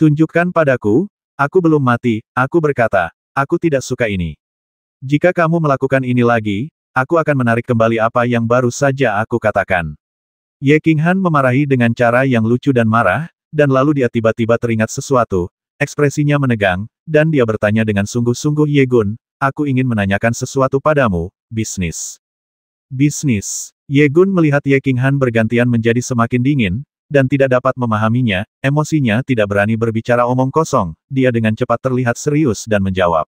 Tunjukkan padaku, aku belum mati, aku berkata, aku tidak suka ini. Jika kamu melakukan ini lagi, aku akan menarik kembali apa yang baru saja aku katakan. Ye King Han memarahi dengan cara yang lucu dan marah, dan lalu dia tiba-tiba teringat sesuatu, ekspresinya menegang, dan dia bertanya dengan sungguh-sungguh Ye Gun, aku ingin menanyakan sesuatu padamu, bisnis. Bisnis. Ye Gun melihat Ye King Han bergantian menjadi semakin dingin, dan tidak dapat memahaminya, emosinya tidak berani berbicara omong kosong, dia dengan cepat terlihat serius dan menjawab.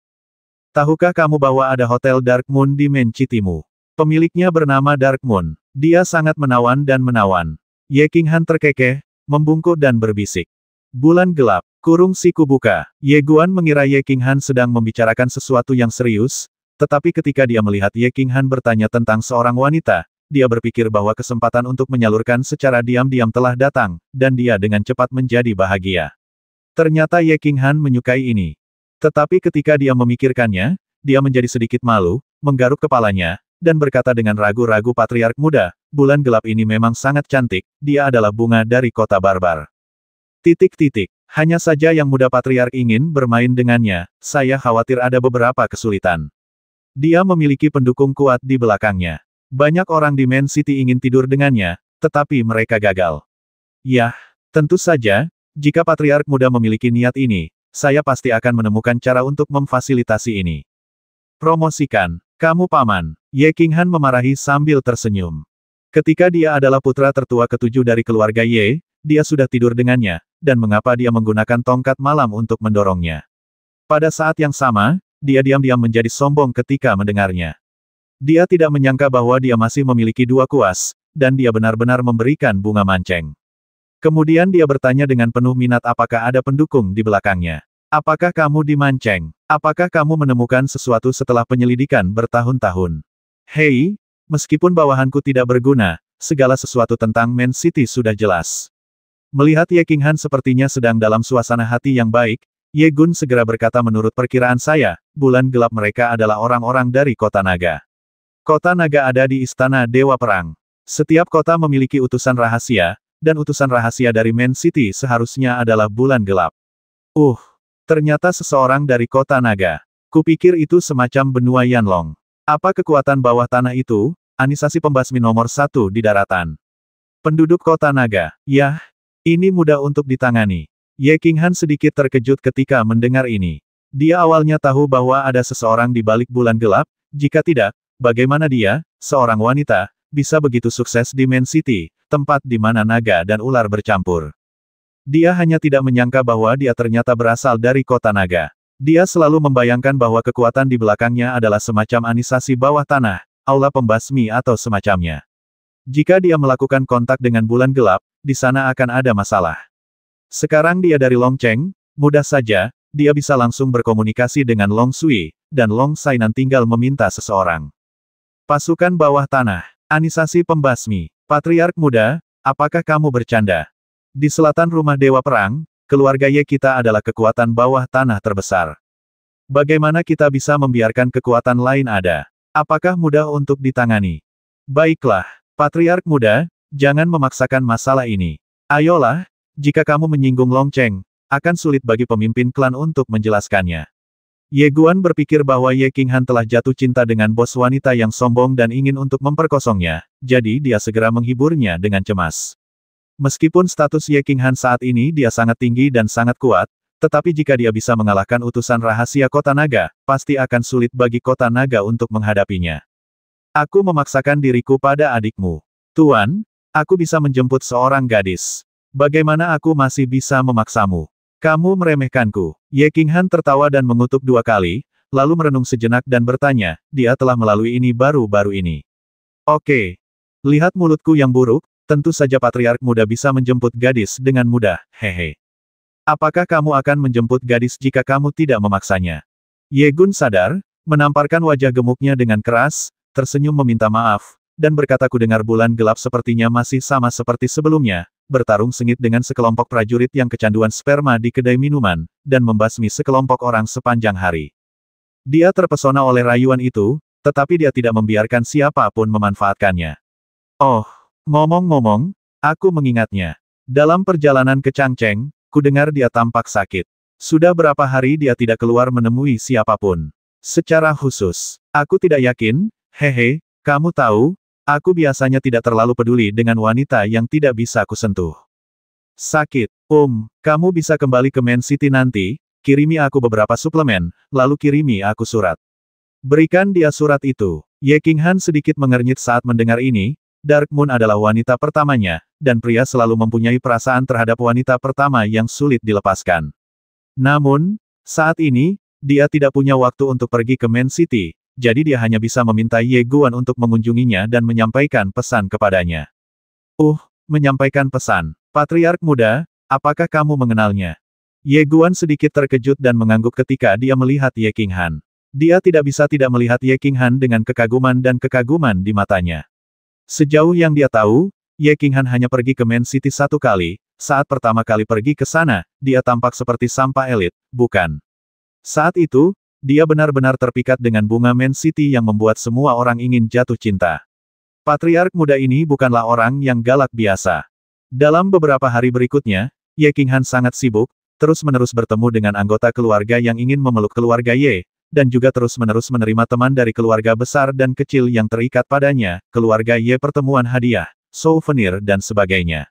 Tahukah kamu bahwa ada Hotel Dark Moon di Mencitimu? Pemiliknya bernama Dark Moon. Dia sangat menawan dan menawan. Ye Han terkekeh, membungkuk dan berbisik. Bulan gelap, kurung siku buka. Ye Guan mengira Ye Han sedang membicarakan sesuatu yang serius, tetapi ketika dia melihat Ye Han bertanya tentang seorang wanita, dia berpikir bahwa kesempatan untuk menyalurkan secara diam-diam telah datang, dan dia dengan cepat menjadi bahagia. Ternyata Ye King Han menyukai ini. Tetapi ketika dia memikirkannya, dia menjadi sedikit malu, menggaruk kepalanya, dan berkata dengan ragu-ragu patriark muda, bulan gelap ini memang sangat cantik, dia adalah bunga dari kota barbar. Titik-titik, hanya saja yang muda patriark ingin bermain dengannya, saya khawatir ada beberapa kesulitan. Dia memiliki pendukung kuat di belakangnya. Banyak orang di Man City ingin tidur dengannya, tetapi mereka gagal. Yah, tentu saja, jika Patriark Muda memiliki niat ini, saya pasti akan menemukan cara untuk memfasilitasi ini. Promosikan, kamu paman, Ye King Han memarahi sambil tersenyum. Ketika dia adalah putra tertua ketujuh dari keluarga Ye, dia sudah tidur dengannya, dan mengapa dia menggunakan tongkat malam untuk mendorongnya. Pada saat yang sama, dia diam-diam menjadi sombong ketika mendengarnya. Dia tidak menyangka bahwa dia masih memiliki dua kuas, dan dia benar-benar memberikan bunga manceng. Kemudian dia bertanya dengan penuh minat apakah ada pendukung di belakangnya. Apakah kamu di manceng? Apakah kamu menemukan sesuatu setelah penyelidikan bertahun-tahun? Hei, meskipun bawahanku tidak berguna, segala sesuatu tentang Man City sudah jelas. Melihat Ye Han sepertinya sedang dalam suasana hati yang baik, Ye Gun segera berkata menurut perkiraan saya, bulan gelap mereka adalah orang-orang dari kota naga. Kota naga ada di Istana Dewa Perang. Setiap kota memiliki utusan rahasia, dan utusan rahasia dari Man City seharusnya adalah bulan gelap. Uh, ternyata seseorang dari kota naga. Kupikir itu semacam benua Yanlong. Apa kekuatan bawah tanah itu? Anisasi pembasmi nomor satu di daratan. Penduduk kota naga, yah, ini mudah untuk ditangani. Ye Qinghan sedikit terkejut ketika mendengar ini. Dia awalnya tahu bahwa ada seseorang di balik bulan gelap, jika tidak, Bagaimana dia, seorang wanita, bisa begitu sukses di Man City, tempat di mana naga dan ular bercampur. Dia hanya tidak menyangka bahwa dia ternyata berasal dari kota naga. Dia selalu membayangkan bahwa kekuatan di belakangnya adalah semacam anisasi bawah tanah, aula pembasmi atau semacamnya. Jika dia melakukan kontak dengan bulan gelap, di sana akan ada masalah. Sekarang dia dari Longcheng, mudah saja, dia bisa langsung berkomunikasi dengan Long Sui, dan Long Sainan tinggal meminta seseorang. Pasukan bawah tanah. Anisasi pembasmi. Patriark muda, apakah kamu bercanda? Di selatan rumah Dewa Perang, keluarga Ye kita adalah kekuatan bawah tanah terbesar. Bagaimana kita bisa membiarkan kekuatan lain ada? Apakah mudah untuk ditangani? Baiklah, Patriark muda, jangan memaksakan masalah ini. Ayolah, jika kamu menyinggung Long akan sulit bagi pemimpin klan untuk menjelaskannya. Ye Guan berpikir bahwa Ye Qinghan telah jatuh cinta dengan bos wanita yang sombong dan ingin untuk memperkosongnya, jadi dia segera menghiburnya dengan cemas. Meskipun status Ye Qinghan saat ini dia sangat tinggi dan sangat kuat, tetapi jika dia bisa mengalahkan utusan rahasia kota naga, pasti akan sulit bagi kota naga untuk menghadapinya. Aku memaksakan diriku pada adikmu. Tuan, aku bisa menjemput seorang gadis. Bagaimana aku masih bisa memaksamu? Kamu meremehkanku. Ye Qinghan tertawa dan mengutuk dua kali, lalu merenung sejenak dan bertanya, dia telah melalui ini baru-baru ini. Oke. Lihat mulutku yang buruk, tentu saja patriark muda bisa menjemput gadis dengan mudah, hehe. Apakah kamu akan menjemput gadis jika kamu tidak memaksanya? Ye Gun sadar, menamparkan wajah gemuknya dengan keras, tersenyum meminta maaf, dan berkata ku dengar bulan gelap sepertinya masih sama seperti sebelumnya, bertarung sengit dengan sekelompok prajurit yang kecanduan sperma di kedai minuman, dan membasmi sekelompok orang sepanjang hari. Dia terpesona oleh rayuan itu, tetapi dia tidak membiarkan siapapun memanfaatkannya. Oh, ngomong-ngomong, aku mengingatnya. Dalam perjalanan ke Changcheng, ku dengar dia tampak sakit. Sudah berapa hari dia tidak keluar menemui siapapun. Secara khusus, aku tidak yakin, hehe, kamu tahu, Aku biasanya tidak terlalu peduli dengan wanita yang tidak bisa kusentuh. Sakit. Um, kamu bisa kembali ke Man City nanti, kirimi aku beberapa suplemen, lalu kirimi aku surat. Berikan dia surat itu. Ye King Han sedikit mengernyit saat mendengar ini, Dark Moon adalah wanita pertamanya, dan pria selalu mempunyai perasaan terhadap wanita pertama yang sulit dilepaskan. Namun, saat ini, dia tidak punya waktu untuk pergi ke Man City, jadi dia hanya bisa meminta Ye Guan untuk mengunjunginya dan menyampaikan pesan kepadanya. Uh, menyampaikan pesan. Patriark muda, apakah kamu mengenalnya? Ye Guan sedikit terkejut dan mengangguk ketika dia melihat Ye King Han. Dia tidak bisa tidak melihat Ye King Han dengan kekaguman dan kekaguman di matanya. Sejauh yang dia tahu, Ye King Han hanya pergi ke Main City satu kali, saat pertama kali pergi ke sana, dia tampak seperti sampah elit, bukan? Saat itu, dia benar-benar terpikat dengan bunga Man City yang membuat semua orang ingin jatuh cinta. Patriark muda ini bukanlah orang yang galak biasa. Dalam beberapa hari berikutnya, Ye Qinghan sangat sibuk, terus-menerus bertemu dengan anggota keluarga yang ingin memeluk keluarga Ye, dan juga terus-menerus menerima teman dari keluarga besar dan kecil yang terikat padanya, keluarga Ye pertemuan hadiah, souvenir dan sebagainya.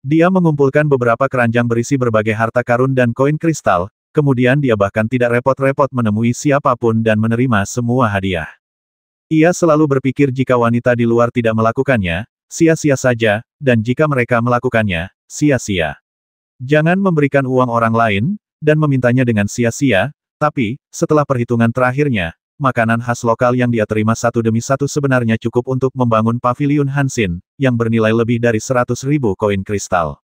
Dia mengumpulkan beberapa keranjang berisi berbagai harta karun dan koin kristal, Kemudian dia bahkan tidak repot-repot menemui siapapun dan menerima semua hadiah. Ia selalu berpikir jika wanita di luar tidak melakukannya, sia-sia saja, dan jika mereka melakukannya, sia-sia. Jangan memberikan uang orang lain, dan memintanya dengan sia-sia, tapi, setelah perhitungan terakhirnya, makanan khas lokal yang dia terima satu demi satu sebenarnya cukup untuk membangun pavilion Hansin, yang bernilai lebih dari 100 ribu koin kristal.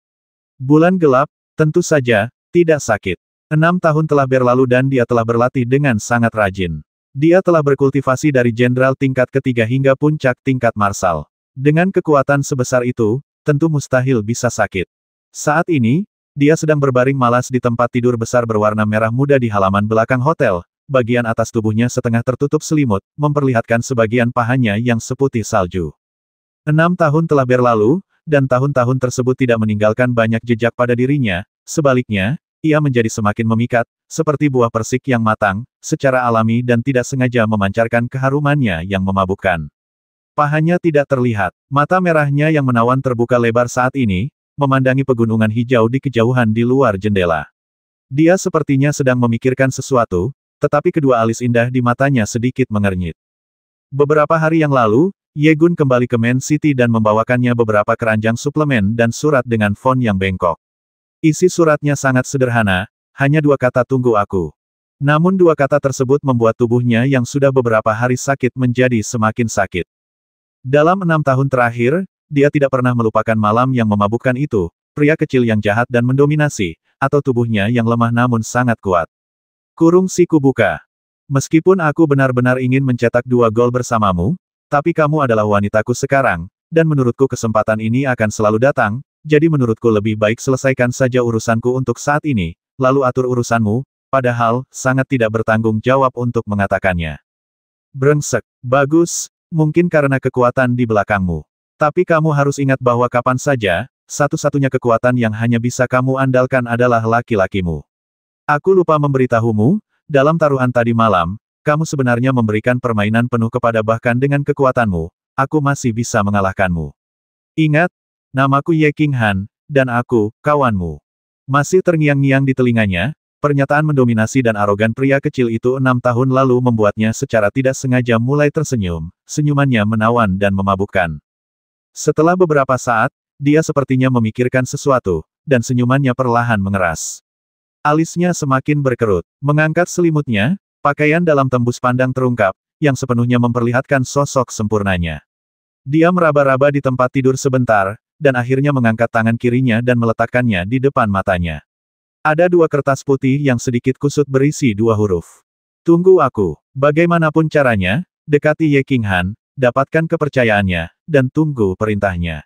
Bulan gelap, tentu saja, tidak sakit. Enam tahun telah berlalu dan dia telah berlatih dengan sangat rajin. Dia telah berkultivasi dari jenderal tingkat ketiga hingga puncak tingkat marsal. Dengan kekuatan sebesar itu, tentu mustahil bisa sakit. Saat ini, dia sedang berbaring malas di tempat tidur besar berwarna merah muda di halaman belakang hotel, bagian atas tubuhnya setengah tertutup selimut, memperlihatkan sebagian pahanya yang seputih salju. Enam tahun telah berlalu, dan tahun-tahun tersebut tidak meninggalkan banyak jejak pada dirinya, sebaliknya, ia menjadi semakin memikat, seperti buah persik yang matang, secara alami dan tidak sengaja memancarkan keharumannya yang memabukkan. Pahanya tidak terlihat, mata merahnya yang menawan terbuka lebar saat ini, memandangi pegunungan hijau di kejauhan di luar jendela. Dia sepertinya sedang memikirkan sesuatu, tetapi kedua alis indah di matanya sedikit mengernyit. Beberapa hari yang lalu, Ye-gun kembali ke Man City dan membawakannya beberapa keranjang suplemen dan surat dengan font yang bengkok. Isi suratnya sangat sederhana, hanya dua kata tunggu aku. Namun dua kata tersebut membuat tubuhnya yang sudah beberapa hari sakit menjadi semakin sakit. Dalam enam tahun terakhir, dia tidak pernah melupakan malam yang memabukkan itu, pria kecil yang jahat dan mendominasi, atau tubuhnya yang lemah namun sangat kuat. Kurung siku buka. Meskipun aku benar-benar ingin mencetak dua gol bersamamu, tapi kamu adalah wanitaku sekarang, dan menurutku kesempatan ini akan selalu datang, jadi menurutku lebih baik selesaikan saja urusanku untuk saat ini, lalu atur urusanmu, padahal, sangat tidak bertanggung jawab untuk mengatakannya. Brengsek, bagus, mungkin karena kekuatan di belakangmu. Tapi kamu harus ingat bahwa kapan saja, satu-satunya kekuatan yang hanya bisa kamu andalkan adalah laki-lakimu. Aku lupa memberitahumu, dalam taruhan tadi malam, kamu sebenarnya memberikan permainan penuh kepada bahkan dengan kekuatanmu, aku masih bisa mengalahkanmu. Ingat, Namaku Ye King Han, dan aku, kawanmu. Masih terngiang-ngiang di telinganya, pernyataan mendominasi dan arogan pria kecil itu enam tahun lalu membuatnya secara tidak sengaja mulai tersenyum, senyumannya menawan dan memabukkan. Setelah beberapa saat, dia sepertinya memikirkan sesuatu, dan senyumannya perlahan mengeras. Alisnya semakin berkerut, mengangkat selimutnya, pakaian dalam tembus pandang terungkap, yang sepenuhnya memperlihatkan sosok sempurnanya. Dia meraba-raba di tempat tidur sebentar, dan akhirnya mengangkat tangan kirinya dan meletakkannya di depan matanya. Ada dua kertas putih yang sedikit kusut berisi dua huruf. Tunggu aku. Bagaimanapun caranya, dekati Ye King Han, dapatkan kepercayaannya, dan tunggu perintahnya.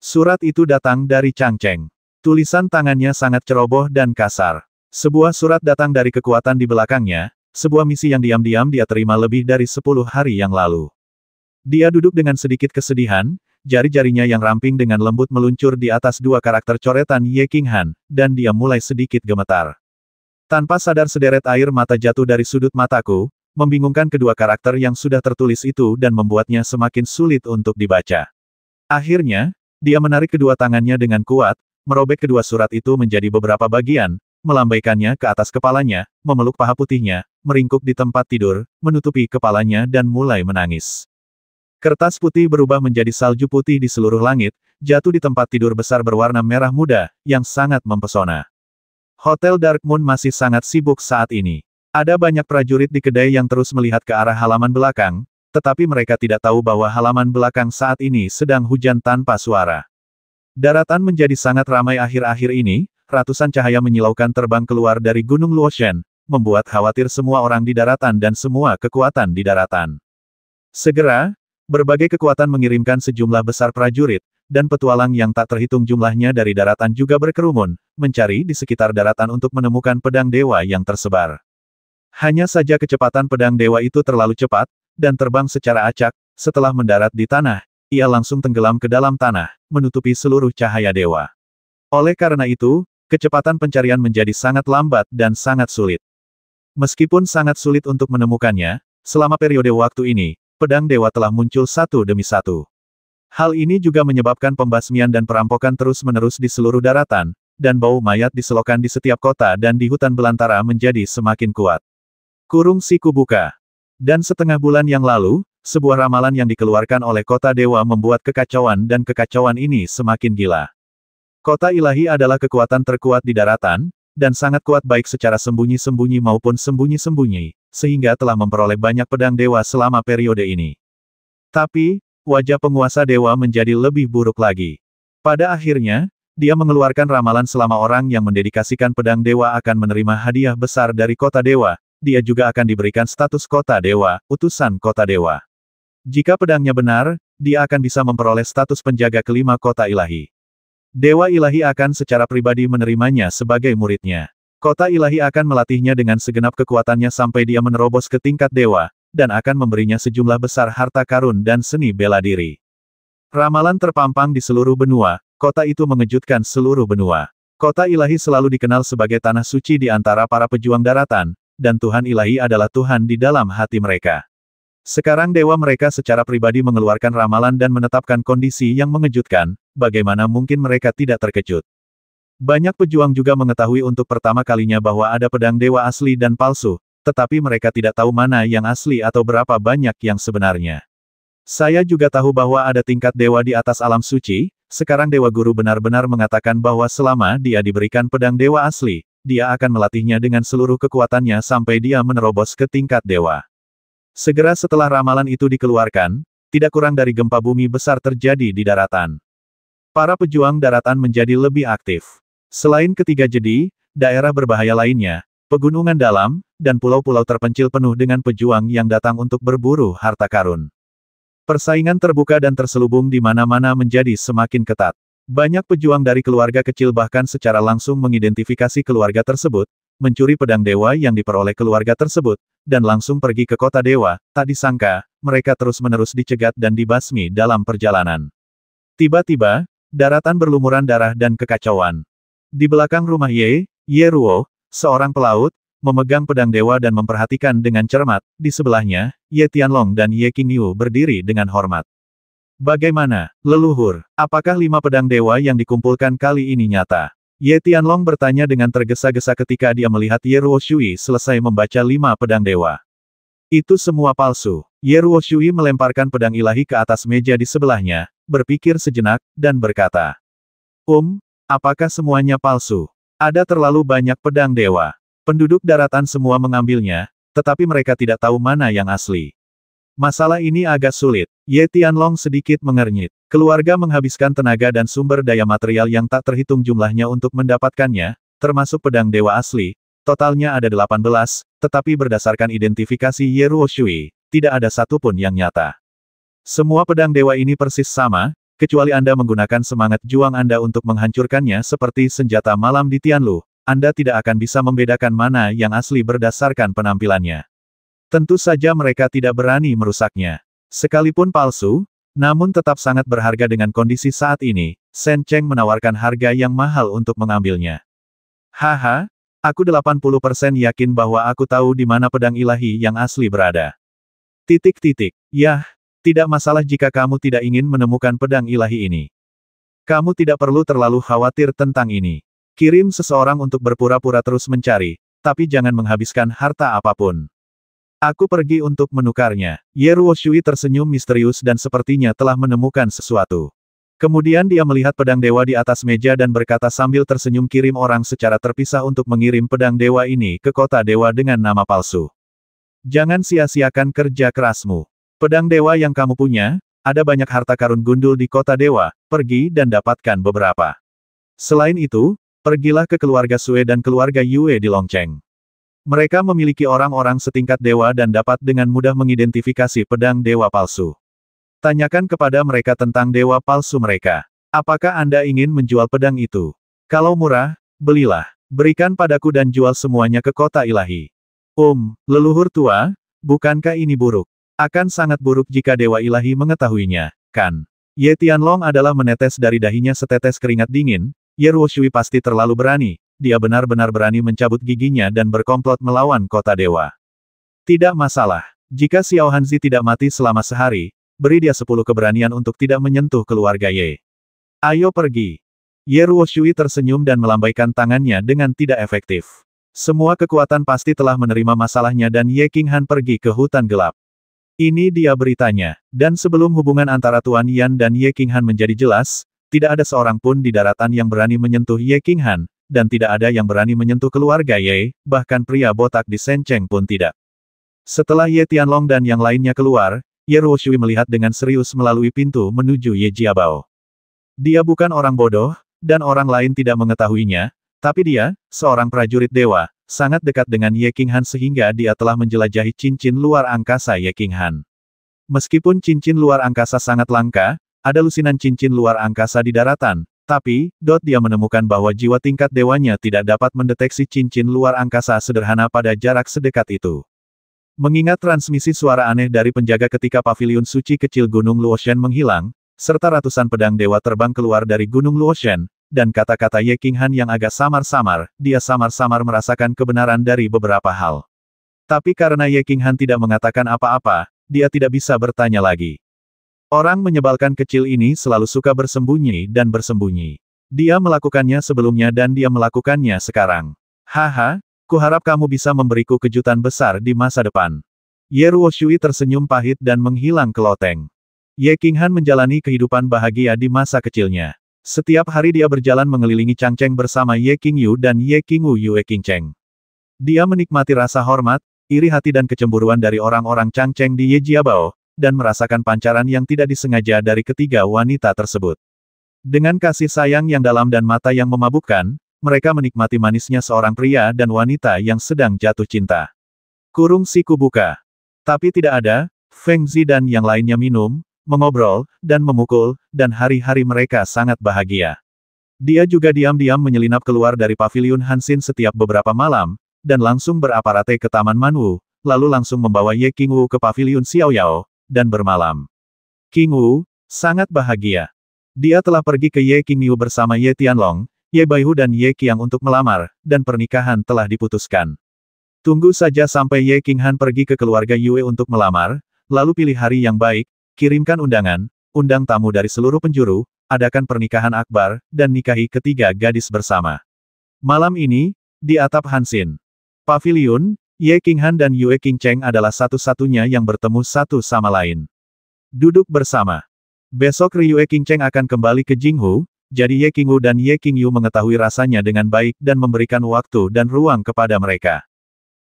Surat itu datang dari Chang Cheng. Tulisan tangannya sangat ceroboh dan kasar. Sebuah surat datang dari kekuatan di belakangnya, sebuah misi yang diam-diam dia terima lebih dari sepuluh hari yang lalu. Dia duduk dengan sedikit kesedihan, jari-jarinya yang ramping dengan lembut meluncur di atas dua karakter coretan Ye King Han, dan dia mulai sedikit gemetar. Tanpa sadar sederet air mata jatuh dari sudut mataku, membingungkan kedua karakter yang sudah tertulis itu dan membuatnya semakin sulit untuk dibaca. Akhirnya, dia menarik kedua tangannya dengan kuat, merobek kedua surat itu menjadi beberapa bagian, melambaikannya ke atas kepalanya, memeluk paha putihnya, meringkuk di tempat tidur, menutupi kepalanya dan mulai menangis. Kertas putih berubah menjadi salju putih di seluruh langit, jatuh di tempat tidur besar berwarna merah muda, yang sangat mempesona. Hotel Dark Moon masih sangat sibuk saat ini. Ada banyak prajurit di kedai yang terus melihat ke arah halaman belakang, tetapi mereka tidak tahu bahwa halaman belakang saat ini sedang hujan tanpa suara. Daratan menjadi sangat ramai akhir-akhir ini, ratusan cahaya menyilaukan terbang keluar dari Gunung Luoshen, membuat khawatir semua orang di daratan dan semua kekuatan di daratan. Segera, Berbagai kekuatan mengirimkan sejumlah besar prajurit, dan petualang yang tak terhitung jumlahnya dari daratan juga berkerumun, mencari di sekitar daratan untuk menemukan pedang dewa yang tersebar. Hanya saja kecepatan pedang dewa itu terlalu cepat, dan terbang secara acak, setelah mendarat di tanah, ia langsung tenggelam ke dalam tanah, menutupi seluruh cahaya dewa. Oleh karena itu, kecepatan pencarian menjadi sangat lambat dan sangat sulit. Meskipun sangat sulit untuk menemukannya, selama periode waktu ini, pedang dewa telah muncul satu demi satu. Hal ini juga menyebabkan pembasmian dan perampokan terus-menerus di seluruh daratan, dan bau mayat diselokan di setiap kota dan di hutan belantara menjadi semakin kuat. Kurung siku buka. Dan setengah bulan yang lalu, sebuah ramalan yang dikeluarkan oleh kota dewa membuat kekacauan dan kekacauan ini semakin gila. Kota ilahi adalah kekuatan terkuat di daratan, dan sangat kuat baik secara sembunyi-sembunyi maupun sembunyi-sembunyi, sehingga telah memperoleh banyak pedang dewa selama periode ini. Tapi, wajah penguasa dewa menjadi lebih buruk lagi. Pada akhirnya, dia mengeluarkan ramalan selama orang yang mendedikasikan pedang dewa akan menerima hadiah besar dari kota dewa, dia juga akan diberikan status kota dewa, utusan kota dewa. Jika pedangnya benar, dia akan bisa memperoleh status penjaga kelima kota ilahi. Dewa Ilahi akan secara pribadi menerimanya sebagai muridnya. Kota Ilahi akan melatihnya dengan segenap kekuatannya sampai dia menerobos ke tingkat dewa, dan akan memberinya sejumlah besar harta karun dan seni bela diri. Ramalan terpampang di seluruh benua, kota itu mengejutkan seluruh benua. Kota Ilahi selalu dikenal sebagai tanah suci di antara para pejuang daratan, dan Tuhan Ilahi adalah Tuhan di dalam hati mereka. Sekarang dewa mereka secara pribadi mengeluarkan ramalan dan menetapkan kondisi yang mengejutkan, bagaimana mungkin mereka tidak terkejut. Banyak pejuang juga mengetahui untuk pertama kalinya bahwa ada pedang dewa asli dan palsu, tetapi mereka tidak tahu mana yang asli atau berapa banyak yang sebenarnya. Saya juga tahu bahwa ada tingkat dewa di atas alam suci, sekarang Dewa Guru benar-benar mengatakan bahwa selama dia diberikan pedang dewa asli, dia akan melatihnya dengan seluruh kekuatannya sampai dia menerobos ke tingkat dewa. Segera setelah ramalan itu dikeluarkan, tidak kurang dari gempa bumi besar terjadi di daratan. Para pejuang daratan menjadi lebih aktif. Selain ketiga jedi, daerah berbahaya lainnya, pegunungan dalam, dan pulau-pulau terpencil penuh dengan pejuang yang datang untuk berburu harta karun. Persaingan terbuka dan terselubung di mana-mana menjadi semakin ketat. Banyak pejuang dari keluarga kecil bahkan secara langsung mengidentifikasi keluarga tersebut, mencuri pedang dewa yang diperoleh keluarga tersebut, dan langsung pergi ke kota dewa, tak disangka, mereka terus-menerus dicegat dan dibasmi dalam perjalanan. Tiba-tiba, daratan berlumuran darah dan kekacauan. Di belakang rumah Ye, Ye Ruo, seorang pelaut, memegang pedang dewa dan memperhatikan dengan cermat, di sebelahnya, Ye Tianlong dan Ye Qingyu berdiri dengan hormat. Bagaimana, leluhur, apakah lima pedang dewa yang dikumpulkan kali ini nyata? Ye Tianlong bertanya dengan tergesa-gesa ketika dia melihat Ye Ruoshui selesai membaca lima pedang dewa. Itu semua palsu. Ye Ruoshui melemparkan pedang ilahi ke atas meja di sebelahnya, berpikir sejenak, dan berkata. Um, apakah semuanya palsu? Ada terlalu banyak pedang dewa. Penduduk daratan semua mengambilnya, tetapi mereka tidak tahu mana yang asli. Masalah ini agak sulit. Ye Tianlong sedikit mengernyit. Keluarga menghabiskan tenaga dan sumber daya material yang tak terhitung jumlahnya untuk mendapatkannya, termasuk pedang dewa asli. Totalnya ada 18, tetapi berdasarkan identifikasi Ye Ruoshui, tidak ada satu pun yang nyata. Semua pedang dewa ini persis sama, kecuali Anda menggunakan semangat juang Anda untuk menghancurkannya seperti senjata malam di Tianlu, Anda tidak akan bisa membedakan mana yang asli berdasarkan penampilannya. Tentu saja mereka tidak berani merusaknya. Sekalipun palsu, namun tetap sangat berharga dengan kondisi saat ini, Shen Cheng menawarkan harga yang mahal untuk mengambilnya. Haha, aku 80% yakin bahwa aku tahu di mana pedang ilahi yang asli berada. Titik-titik, yah, tidak masalah jika kamu tidak ingin menemukan pedang ilahi ini. Kamu tidak perlu terlalu khawatir tentang ini. Kirim seseorang untuk berpura-pura terus mencari, tapi jangan menghabiskan harta apapun. Aku pergi untuk menukarnya. Yeruo Shui tersenyum misterius dan sepertinya telah menemukan sesuatu. Kemudian dia melihat pedang dewa di atas meja dan berkata sambil tersenyum kirim orang secara terpisah untuk mengirim pedang dewa ini ke kota dewa dengan nama palsu. Jangan sia-siakan kerja kerasmu. Pedang dewa yang kamu punya, ada banyak harta karun gundul di kota dewa, pergi dan dapatkan beberapa. Selain itu, pergilah ke keluarga Sue dan keluarga Yue di Longcheng. Mereka memiliki orang-orang setingkat dewa dan dapat dengan mudah mengidentifikasi pedang dewa palsu. Tanyakan kepada mereka tentang dewa palsu mereka. Apakah Anda ingin menjual pedang itu? Kalau murah, belilah. Berikan padaku dan jual semuanya ke kota ilahi. Um, leluhur tua, bukankah ini buruk? Akan sangat buruk jika dewa ilahi mengetahuinya, kan? Ye Tianlong adalah menetes dari dahinya setetes keringat dingin, Ye Ruoshui pasti terlalu berani, dia benar-benar berani mencabut giginya dan berkomplot melawan kota dewa. Tidak masalah. Jika Xiao Hanzi tidak mati selama sehari, beri dia sepuluh keberanian untuk tidak menyentuh keluarga Ye. Ayo pergi. Ye Ruoshui tersenyum dan melambaikan tangannya dengan tidak efektif. Semua kekuatan pasti telah menerima masalahnya dan Ye Qinghan pergi ke hutan gelap. Ini dia beritanya. Dan sebelum hubungan antara Tuan Yan dan Ye Qinghan menjadi jelas, tidak ada seorang pun di daratan yang berani menyentuh Ye Qinghan, dan tidak ada yang berani menyentuh keluarga Ye, bahkan pria botak di Sencheng pun tidak. Setelah Ye Tianlong dan yang lainnya keluar, Ye Ruoshui melihat dengan serius melalui pintu menuju Ye Jiabao. Dia bukan orang bodoh, dan orang lain tidak mengetahuinya, tapi dia, seorang prajurit dewa, sangat dekat dengan Ye Qinghan sehingga dia telah menjelajahi cincin luar angkasa Ye Qinghan. Meskipun cincin luar angkasa sangat langka, ada lusinan cincin luar angkasa di daratan, tapi, Dot dia menemukan bahwa jiwa tingkat dewanya tidak dapat mendeteksi cincin luar angkasa sederhana pada jarak sedekat itu. Mengingat transmisi suara aneh dari penjaga ketika pavilion suci kecil Gunung Luoshen menghilang, serta ratusan pedang dewa terbang keluar dari Gunung Luoshen, dan kata-kata Ye King Han yang agak samar-samar, dia samar-samar merasakan kebenaran dari beberapa hal. Tapi karena Ye King Han tidak mengatakan apa-apa, dia tidak bisa bertanya lagi. Orang menyebalkan kecil ini selalu suka bersembunyi dan bersembunyi. Dia melakukannya sebelumnya dan dia melakukannya sekarang. Haha, kuharap kamu bisa memberiku kejutan besar di masa depan. Ye Ruoshui tersenyum pahit dan menghilang ke loteng. Ye Qinghan menjalani kehidupan bahagia di masa kecilnya. Setiap hari dia berjalan mengelilingi Changcheng bersama Ye Qingyu dan Ye Qingwu Yue Qingcheng. Dia menikmati rasa hormat, iri hati dan kecemburuan dari orang-orang Changcheng di Ye Jiabao, dan merasakan pancaran yang tidak disengaja dari ketiga wanita tersebut. Dengan kasih sayang yang dalam dan mata yang memabukkan, mereka menikmati manisnya seorang pria dan wanita yang sedang jatuh cinta. Kurung siku buka. Tapi tidak ada, Feng Zi dan yang lainnya minum, mengobrol, dan memukul, dan hari-hari mereka sangat bahagia. Dia juga diam-diam menyelinap keluar dari pavilion Hansin setiap beberapa malam, dan langsung beraparate ke Taman Manwu, lalu langsung membawa Ye Qingwu ke pavilion Xiaoyao, dan bermalam. King Wu, sangat bahagia. Dia telah pergi ke Ye King Yu bersama Ye Tianlong, Ye Baihu dan Ye Qiang untuk melamar, dan pernikahan telah diputuskan. Tunggu saja sampai Ye King Han pergi ke keluarga Yue untuk melamar, lalu pilih hari yang baik, kirimkan undangan, undang tamu dari seluruh penjuru, adakan pernikahan akbar, dan nikahi ketiga gadis bersama. Malam ini, di atap Hansin. Pavilion, Ye King Han dan Yue King Cheng adalah satu-satunya yang bertemu satu sama lain. Duduk bersama. Besok Yue King Cheng akan kembali ke Jinghu, jadi Ye King Wu dan Ye King Yu mengetahui rasanya dengan baik dan memberikan waktu dan ruang kepada mereka.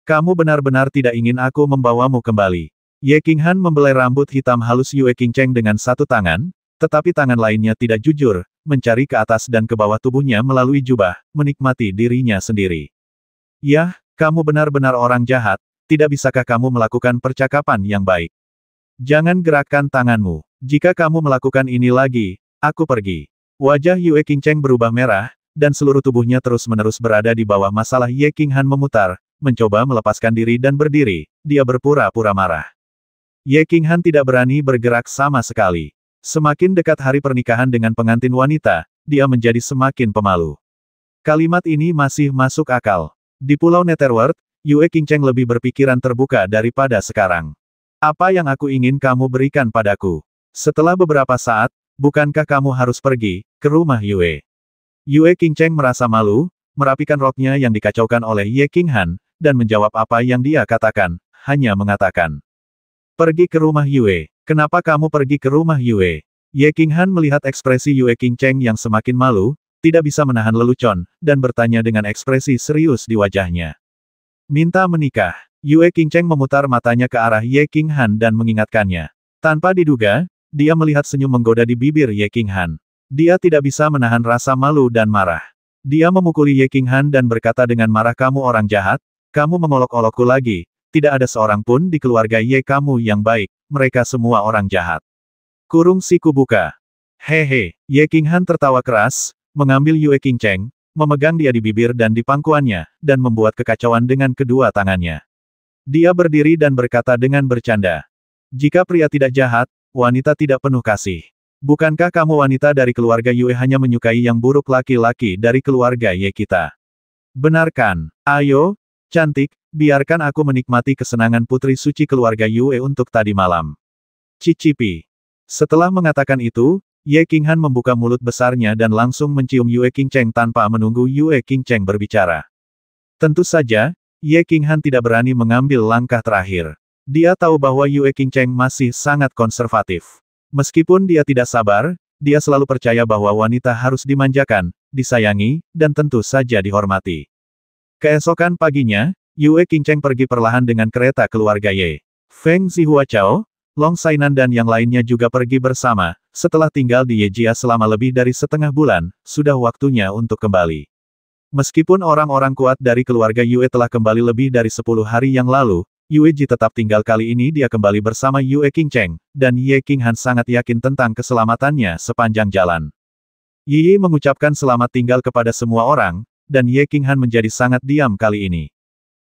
Kamu benar-benar tidak ingin aku membawamu kembali. Ye King Han membelai rambut hitam halus Yue King Cheng dengan satu tangan, tetapi tangan lainnya tidak jujur, mencari ke atas dan ke bawah tubuhnya melalui jubah, menikmati dirinya sendiri. Yah, kamu benar-benar orang jahat, tidak bisakah kamu melakukan percakapan yang baik? Jangan gerakkan tanganmu. Jika kamu melakukan ini lagi, aku pergi. Wajah Yue King Cheng berubah merah, dan seluruh tubuhnya terus-menerus berada di bawah masalah Ye Han memutar, mencoba melepaskan diri dan berdiri, dia berpura-pura marah. Ye Han tidak berani bergerak sama sekali. Semakin dekat hari pernikahan dengan pengantin wanita, dia menjadi semakin pemalu. Kalimat ini masih masuk akal. Di Pulau Netherworld, Yue Qingcheng lebih berpikiran terbuka daripada sekarang. Apa yang aku ingin kamu berikan padaku? Setelah beberapa saat, bukankah kamu harus pergi ke rumah Yue? Yue Qingcheng merasa malu, merapikan roknya yang dikacaukan oleh Ye Qinghan, dan menjawab apa yang dia katakan, hanya mengatakan. Pergi ke rumah Yue. Kenapa kamu pergi ke rumah Yue? Ye Qinghan melihat ekspresi Yue Qingcheng yang semakin malu, tidak bisa menahan lelucon, dan bertanya dengan ekspresi serius di wajahnya. Minta menikah. Yue Qingcheng memutar matanya ke arah Ye Qinghan dan mengingatkannya. Tanpa diduga, dia melihat senyum menggoda di bibir Ye Qinghan. Dia tidak bisa menahan rasa malu dan marah. Dia memukuli Ye Qinghan dan berkata dengan marah kamu orang jahat, kamu mengolok-olokku lagi, tidak ada seorang pun di keluarga Ye kamu yang baik, mereka semua orang jahat. Kurung siku buka. Hehe, Ye Qinghan tertawa keras, mengambil Yue King Cheng, memegang dia di bibir dan di pangkuannya, dan membuat kekacauan dengan kedua tangannya. Dia berdiri dan berkata dengan bercanda, Jika pria tidak jahat, wanita tidak penuh kasih. Bukankah kamu wanita dari keluarga Yue hanya menyukai yang buruk laki-laki dari keluarga Ye kita? Benarkan, ayo, cantik, biarkan aku menikmati kesenangan putri suci keluarga Yue untuk tadi malam. Cicipi. Setelah mengatakan itu, Ye Qinghan membuka mulut besarnya dan langsung mencium Yue Qingcheng tanpa menunggu Yue Qingcheng berbicara. Tentu saja, Ye Qinghan tidak berani mengambil langkah terakhir. Dia tahu bahwa Yue Qingcheng masih sangat konservatif. Meskipun dia tidak sabar, dia selalu percaya bahwa wanita harus dimanjakan, disayangi, dan tentu saja dihormati. Keesokan paginya, Yue Qingcheng pergi perlahan dengan kereta keluarga Ye. Feng Zihua Chao, Long Sainan dan yang lainnya juga pergi bersama, setelah tinggal di Yejia selama lebih dari setengah bulan, sudah waktunya untuk kembali. Meskipun orang-orang kuat dari keluarga Yue telah kembali lebih dari sepuluh hari yang lalu, Yue Ji tetap tinggal kali ini dia kembali bersama Yue King Cheng, dan Ye King Han sangat yakin tentang keselamatannya sepanjang jalan. Yi mengucapkan selamat tinggal kepada semua orang, dan Ye King Han menjadi sangat diam kali ini.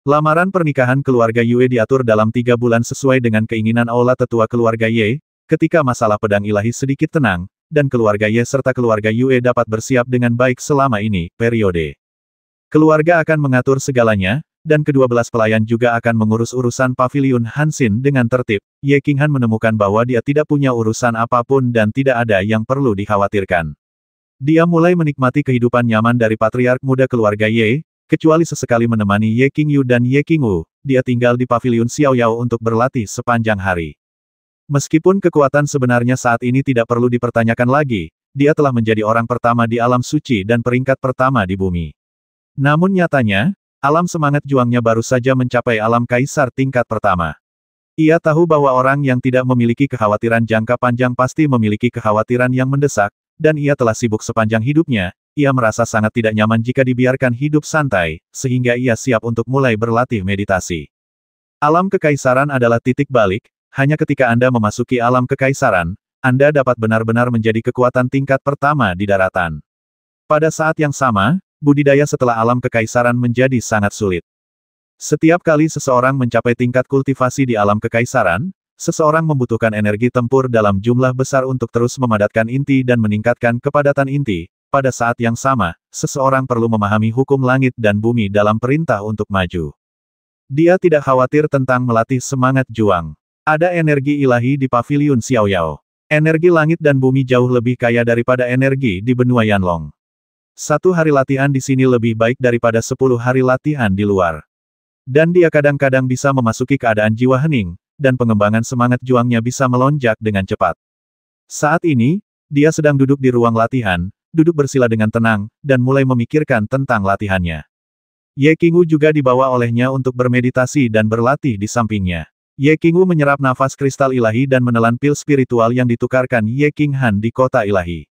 Lamaran pernikahan keluarga Yue diatur dalam tiga bulan sesuai dengan keinginan Aula Tetua keluarga Ye, ketika masalah pedang ilahi sedikit tenang, dan keluarga Ye serta keluarga Yue dapat bersiap dengan baik selama ini, periode. Keluarga akan mengatur segalanya, dan kedua belas pelayan juga akan mengurus urusan pavilion Hansin dengan tertib. Ye Qinghan menemukan bahwa dia tidak punya urusan apapun dan tidak ada yang perlu dikhawatirkan. Dia mulai menikmati kehidupan nyaman dari patriark muda keluarga Ye, Kecuali sesekali menemani Ye Qingyu dan Ye Qingwu, dia tinggal di pavilion Yao untuk berlatih sepanjang hari. Meskipun kekuatan sebenarnya saat ini tidak perlu dipertanyakan lagi, dia telah menjadi orang pertama di alam suci dan peringkat pertama di bumi. Namun nyatanya, alam semangat juangnya baru saja mencapai alam kaisar tingkat pertama. Ia tahu bahwa orang yang tidak memiliki kekhawatiran jangka panjang pasti memiliki kekhawatiran yang mendesak, dan ia telah sibuk sepanjang hidupnya, ia merasa sangat tidak nyaman jika dibiarkan hidup santai, sehingga ia siap untuk mulai berlatih meditasi. Alam kekaisaran adalah titik balik, hanya ketika Anda memasuki alam kekaisaran, Anda dapat benar-benar menjadi kekuatan tingkat pertama di daratan. Pada saat yang sama, budidaya setelah alam kekaisaran menjadi sangat sulit. Setiap kali seseorang mencapai tingkat kultivasi di alam kekaisaran, seseorang membutuhkan energi tempur dalam jumlah besar untuk terus memadatkan inti dan meningkatkan kepadatan inti, pada saat yang sama, seseorang perlu memahami hukum langit dan bumi dalam perintah untuk maju. Dia tidak khawatir tentang melatih semangat juang. Ada energi ilahi di pavilion Xiaoyao. Energi langit dan bumi jauh lebih kaya daripada energi di benua Yanlong. Satu hari latihan di sini lebih baik daripada sepuluh hari latihan di luar. Dan dia kadang-kadang bisa memasuki keadaan jiwa hening, dan pengembangan semangat juangnya bisa melonjak dengan cepat. Saat ini, dia sedang duduk di ruang latihan, duduk bersila dengan tenang, dan mulai memikirkan tentang latihannya. Ye Qingwu juga dibawa olehnya untuk bermeditasi dan berlatih di sampingnya. Ye Qingwu menyerap nafas kristal ilahi dan menelan pil spiritual yang ditukarkan Ye King Han di kota ilahi.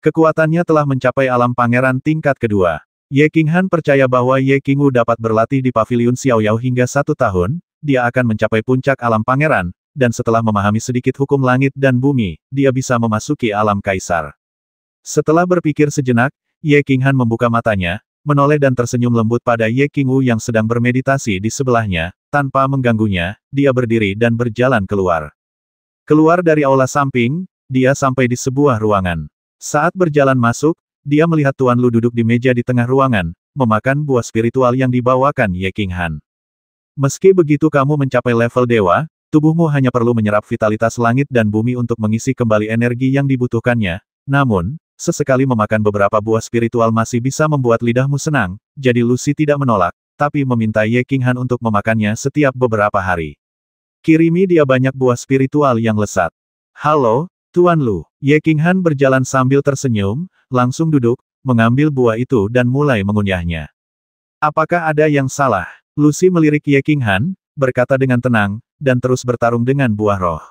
Kekuatannya telah mencapai alam pangeran tingkat kedua. Ye King Han percaya bahwa Ye Qingwu dapat berlatih di pavilion Xiaoyao hingga satu tahun, dia akan mencapai puncak alam pangeran, dan setelah memahami sedikit hukum langit dan bumi, dia bisa memasuki alam kaisar. Setelah berpikir sejenak, Ye Han membuka matanya, menoleh dan tersenyum lembut pada Ye Wu yang sedang bermeditasi di sebelahnya, tanpa mengganggunya, dia berdiri dan berjalan keluar. Keluar dari aula samping, dia sampai di sebuah ruangan. Saat berjalan masuk, dia melihat Tuan Lu duduk di meja di tengah ruangan, memakan buah spiritual yang dibawakan Ye Han. Meski begitu kamu mencapai level dewa, tubuhmu hanya perlu menyerap vitalitas langit dan bumi untuk mengisi kembali energi yang dibutuhkannya. Namun, sesekali memakan beberapa buah spiritual masih bisa membuat lidahmu senang, jadi Lucy tidak menolak, tapi meminta Ye King Han untuk memakannya setiap beberapa hari. Kirimi dia banyak buah spiritual yang lesat. Halo, Tuan Lu. Ye King Han berjalan sambil tersenyum, langsung duduk, mengambil buah itu dan mulai mengunyahnya. Apakah ada yang salah? Lucy melirik Ye King Han, berkata dengan tenang, dan terus bertarung dengan buah roh.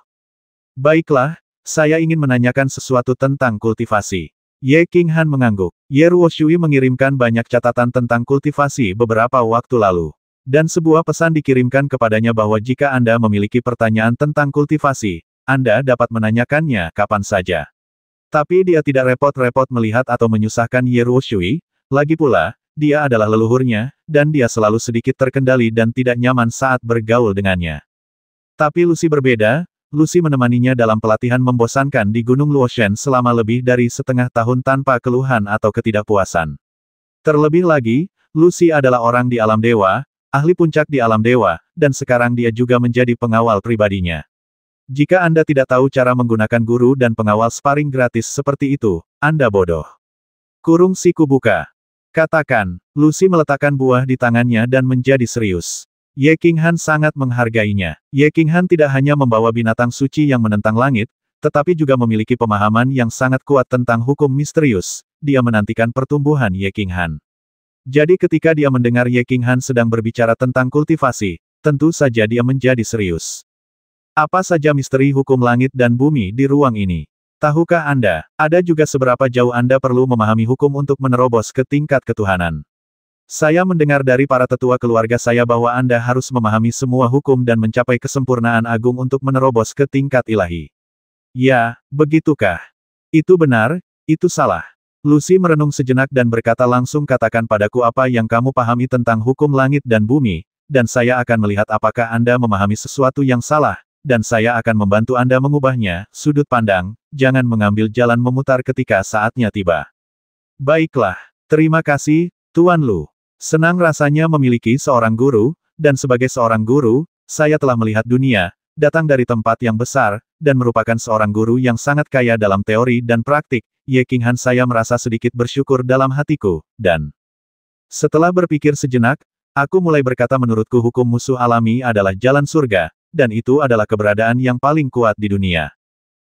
Baiklah, saya ingin menanyakan sesuatu tentang kultivasi. Ye King Han mengangguk. Ye Shui mengirimkan banyak catatan tentang kultivasi beberapa waktu lalu. Dan sebuah pesan dikirimkan kepadanya bahwa jika Anda memiliki pertanyaan tentang kultivasi, Anda dapat menanyakannya kapan saja. Tapi dia tidak repot-repot melihat atau menyusahkan Ye Shui. lagi pula, dia adalah leluhurnya, dan dia selalu sedikit terkendali dan tidak nyaman saat bergaul dengannya. Tapi Lucy berbeda, Lucy menemaninya dalam pelatihan membosankan di Gunung Luoshen selama lebih dari setengah tahun tanpa keluhan atau ketidakpuasan. Terlebih lagi, Lucy adalah orang di alam dewa, ahli puncak di alam dewa, dan sekarang dia juga menjadi pengawal pribadinya. Jika Anda tidak tahu cara menggunakan guru dan pengawal sparring gratis seperti itu, Anda bodoh. Kurung siku buka. Katakan, Lucy meletakkan buah di tangannya dan menjadi serius. Ye Qinghan sangat menghargainya. Ye Qinghan tidak hanya membawa binatang suci yang menentang langit, tetapi juga memiliki pemahaman yang sangat kuat tentang hukum misterius. Dia menantikan pertumbuhan Ye Qinghan. Jadi ketika dia mendengar Ye Qinghan sedang berbicara tentang kultivasi, tentu saja dia menjadi serius. Apa saja misteri hukum langit dan bumi di ruang ini? Tahukah Anda, ada juga seberapa jauh Anda perlu memahami hukum untuk menerobos ke tingkat ketuhanan. Saya mendengar dari para tetua keluarga saya bahwa Anda harus memahami semua hukum dan mencapai kesempurnaan agung untuk menerobos ke tingkat ilahi. Ya, begitukah? Itu benar, itu salah. Lucy merenung sejenak dan berkata langsung katakan padaku apa yang kamu pahami tentang hukum langit dan bumi, dan saya akan melihat apakah Anda memahami sesuatu yang salah, dan saya akan membantu Anda mengubahnya, sudut pandang, jangan mengambil jalan memutar ketika saatnya tiba. Baiklah, terima kasih, Tuan Lu. Senang rasanya memiliki seorang guru, dan sebagai seorang guru, saya telah melihat dunia, datang dari tempat yang besar, dan merupakan seorang guru yang sangat kaya dalam teori dan praktik, Ye King Han saya merasa sedikit bersyukur dalam hatiku, dan setelah berpikir sejenak, aku mulai berkata menurutku hukum musuh alami adalah jalan surga, dan itu adalah keberadaan yang paling kuat di dunia.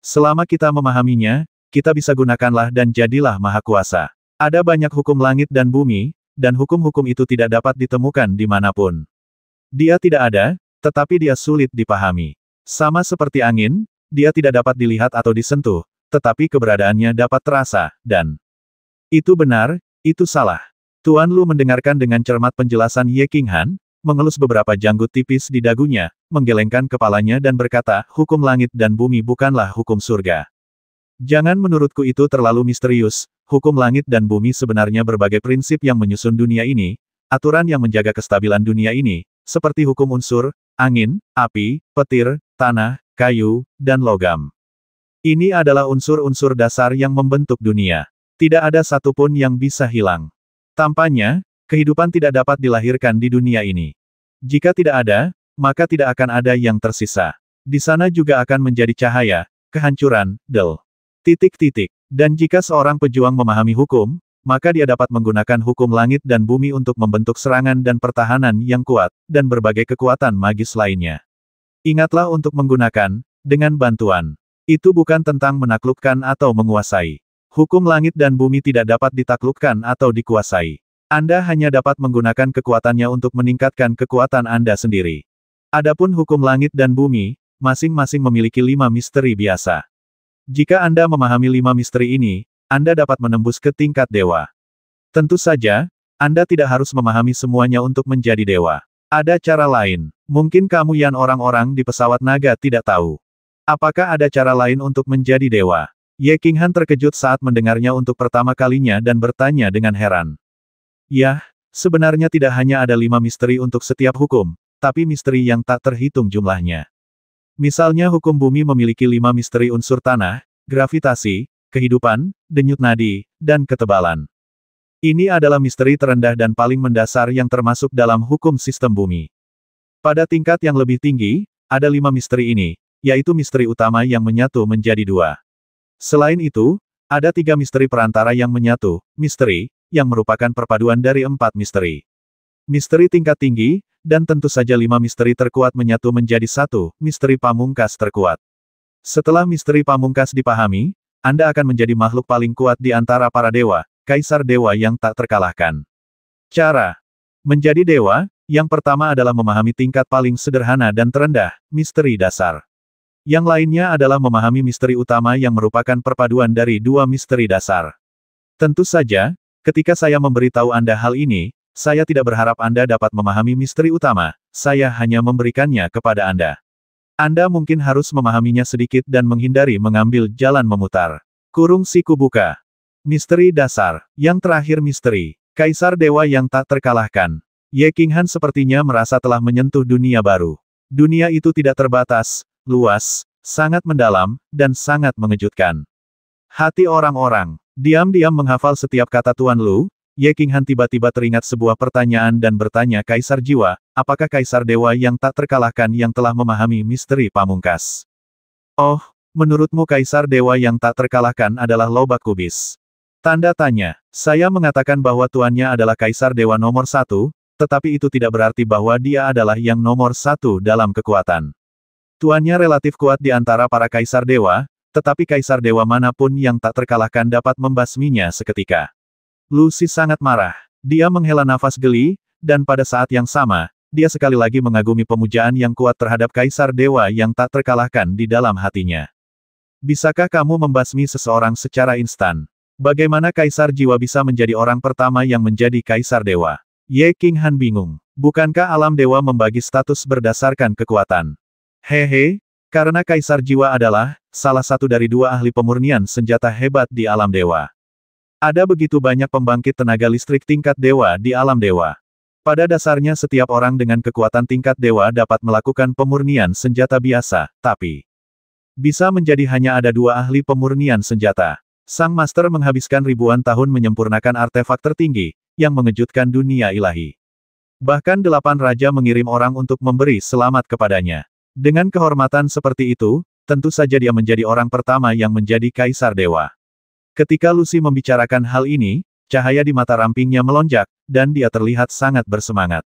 Selama kita memahaminya, kita bisa gunakanlah dan jadilah maha kuasa. Ada banyak hukum langit dan bumi, dan hukum-hukum itu tidak dapat ditemukan di manapun. Dia tidak ada, tetapi dia sulit dipahami. Sama seperti angin, dia tidak dapat dilihat atau disentuh, tetapi keberadaannya dapat terasa, dan itu benar, itu salah. Tuan Lu mendengarkan dengan cermat penjelasan Ye King Han, mengelus beberapa janggut tipis di dagunya, menggelengkan kepalanya dan berkata, hukum langit dan bumi bukanlah hukum surga. Jangan menurutku itu terlalu misterius, hukum langit dan bumi sebenarnya berbagai prinsip yang menyusun dunia ini, aturan yang menjaga kestabilan dunia ini, seperti hukum unsur, angin, api, petir, tanah, kayu, dan logam. Ini adalah unsur-unsur dasar yang membentuk dunia. Tidak ada satupun yang bisa hilang. Tampaknya, kehidupan tidak dapat dilahirkan di dunia ini. Jika tidak ada, maka tidak akan ada yang tersisa. Di sana juga akan menjadi cahaya, kehancuran, del. Titik-titik. Dan jika seorang pejuang memahami hukum, maka dia dapat menggunakan hukum langit dan bumi untuk membentuk serangan dan pertahanan yang kuat, dan berbagai kekuatan magis lainnya. Ingatlah untuk menggunakan, dengan bantuan. Itu bukan tentang menaklukkan atau menguasai. Hukum langit dan bumi tidak dapat ditaklukkan atau dikuasai. Anda hanya dapat menggunakan kekuatannya untuk meningkatkan kekuatan Anda sendiri. Adapun hukum langit dan bumi, masing-masing memiliki lima misteri biasa. Jika Anda memahami lima misteri ini, Anda dapat menembus ke tingkat dewa. Tentu saja, Anda tidak harus memahami semuanya untuk menjadi dewa. Ada cara lain. Mungkin kamu yang orang-orang di pesawat naga tidak tahu. Apakah ada cara lain untuk menjadi dewa? Ye Han terkejut saat mendengarnya untuk pertama kalinya dan bertanya dengan heran. Yah, sebenarnya tidak hanya ada lima misteri untuk setiap hukum, tapi misteri yang tak terhitung jumlahnya. Misalnya hukum bumi memiliki lima misteri unsur tanah, gravitasi, kehidupan, denyut nadi, dan ketebalan. Ini adalah misteri terendah dan paling mendasar yang termasuk dalam hukum sistem bumi. Pada tingkat yang lebih tinggi, ada lima misteri ini, yaitu misteri utama yang menyatu menjadi dua. Selain itu, ada tiga misteri perantara yang menyatu, misteri, yang merupakan perpaduan dari empat misteri misteri tingkat tinggi, dan tentu saja lima misteri terkuat menyatu menjadi satu, misteri pamungkas terkuat. Setelah misteri pamungkas dipahami, Anda akan menjadi makhluk paling kuat di antara para dewa, kaisar dewa yang tak terkalahkan. Cara Menjadi dewa, yang pertama adalah memahami tingkat paling sederhana dan terendah, misteri dasar. Yang lainnya adalah memahami misteri utama yang merupakan perpaduan dari dua misteri dasar. Tentu saja, ketika saya memberitahu Anda hal ini, saya tidak berharap Anda dapat memahami misteri utama, saya hanya memberikannya kepada Anda. Anda mungkin harus memahaminya sedikit dan menghindari mengambil jalan memutar. Kurung siku buka. Misteri dasar. Yang terakhir misteri. Kaisar Dewa yang tak terkalahkan. Ye Qinghan sepertinya merasa telah menyentuh dunia baru. Dunia itu tidak terbatas, luas, sangat mendalam, dan sangat mengejutkan. Hati orang-orang, diam-diam menghafal setiap kata Tuan Lu, Ye Qinghan tiba-tiba teringat sebuah pertanyaan dan bertanya Kaisar Jiwa, apakah Kaisar Dewa yang tak terkalahkan yang telah memahami misteri pamungkas? Oh, menurutmu Kaisar Dewa yang tak terkalahkan adalah lobak kubis? Tanda tanya, saya mengatakan bahwa tuannya adalah Kaisar Dewa nomor satu, tetapi itu tidak berarti bahwa dia adalah yang nomor satu dalam kekuatan. Tuannya relatif kuat di antara para Kaisar Dewa, tetapi Kaisar Dewa manapun yang tak terkalahkan dapat membasminya seketika. Lucy sangat marah. Dia menghela nafas geli, dan pada saat yang sama, dia sekali lagi mengagumi pemujaan yang kuat terhadap Kaisar Dewa yang tak terkalahkan di dalam hatinya. Bisakah kamu membasmi seseorang secara instan? Bagaimana Kaisar Jiwa bisa menjadi orang pertama yang menjadi Kaisar Dewa? Ye King Han bingung. Bukankah alam dewa membagi status berdasarkan kekuatan? Hehe, karena Kaisar Jiwa adalah salah satu dari dua ahli pemurnian senjata hebat di alam dewa. Ada begitu banyak pembangkit tenaga listrik tingkat dewa di alam dewa. Pada dasarnya setiap orang dengan kekuatan tingkat dewa dapat melakukan pemurnian senjata biasa, tapi bisa menjadi hanya ada dua ahli pemurnian senjata. Sang Master menghabiskan ribuan tahun menyempurnakan artefak tertinggi, yang mengejutkan dunia ilahi. Bahkan delapan raja mengirim orang untuk memberi selamat kepadanya. Dengan kehormatan seperti itu, tentu saja dia menjadi orang pertama yang menjadi kaisar dewa. Ketika Lucy membicarakan hal ini, cahaya di mata rampingnya melonjak, dan dia terlihat sangat bersemangat.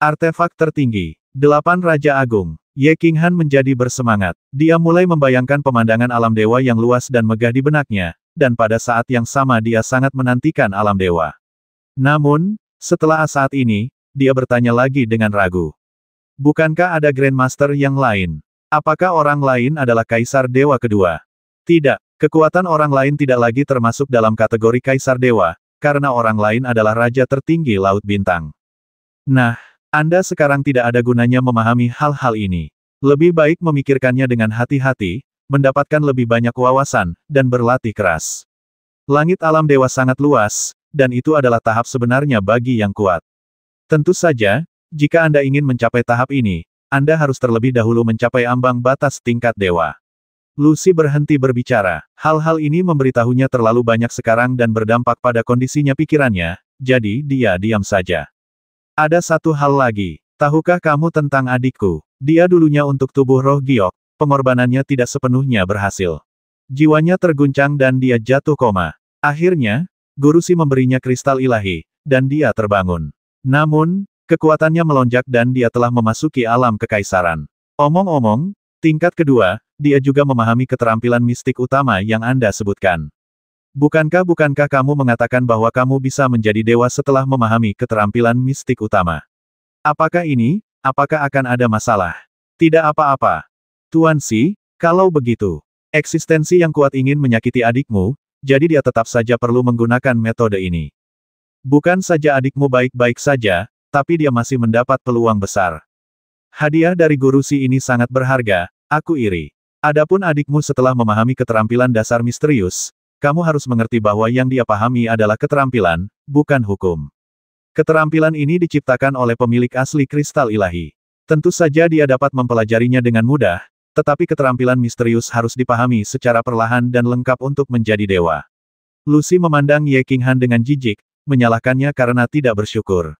Artefak tertinggi. Delapan Raja Agung. Ye King Han menjadi bersemangat. Dia mulai membayangkan pemandangan alam dewa yang luas dan megah di benaknya, dan pada saat yang sama dia sangat menantikan alam dewa. Namun, setelah saat ini, dia bertanya lagi dengan ragu. Bukankah ada Grandmaster yang lain? Apakah orang lain adalah Kaisar Dewa Kedua? Tidak, Kekuatan orang lain tidak lagi termasuk dalam kategori kaisar dewa, karena orang lain adalah raja tertinggi Laut Bintang. Nah, Anda sekarang tidak ada gunanya memahami hal-hal ini. Lebih baik memikirkannya dengan hati-hati, mendapatkan lebih banyak wawasan, dan berlatih keras. Langit alam dewa sangat luas, dan itu adalah tahap sebenarnya bagi yang kuat. Tentu saja, jika Anda ingin mencapai tahap ini, Anda harus terlebih dahulu mencapai ambang batas tingkat dewa. Lucy berhenti berbicara. Hal-hal ini memberitahunya terlalu banyak sekarang dan berdampak pada kondisinya pikirannya, jadi dia diam saja. Ada satu hal lagi. Tahukah kamu tentang adikku? Dia dulunya untuk tubuh roh giok, pengorbanannya tidak sepenuhnya berhasil. Jiwanya terguncang dan dia jatuh koma. Akhirnya, Guru sih memberinya kristal ilahi, dan dia terbangun. Namun, kekuatannya melonjak dan dia telah memasuki alam kekaisaran. Omong-omong, tingkat kedua, dia juga memahami keterampilan mistik utama yang Anda sebutkan. Bukankah-bukankah kamu mengatakan bahwa kamu bisa menjadi dewa setelah memahami keterampilan mistik utama? Apakah ini, apakah akan ada masalah? Tidak apa-apa. Tuan Si, kalau begitu, eksistensi yang kuat ingin menyakiti adikmu, jadi dia tetap saja perlu menggunakan metode ini. Bukan saja adikmu baik-baik saja, tapi dia masih mendapat peluang besar. Hadiah dari guru si ini sangat berharga, aku iri. Adapun adikmu setelah memahami keterampilan dasar misterius, kamu harus mengerti bahwa yang dia pahami adalah keterampilan, bukan hukum. Keterampilan ini diciptakan oleh pemilik asli kristal ilahi. Tentu saja dia dapat mempelajarinya dengan mudah, tetapi keterampilan misterius harus dipahami secara perlahan dan lengkap untuk menjadi dewa. Lucy memandang Ye Qinghan dengan jijik, menyalahkannya karena tidak bersyukur.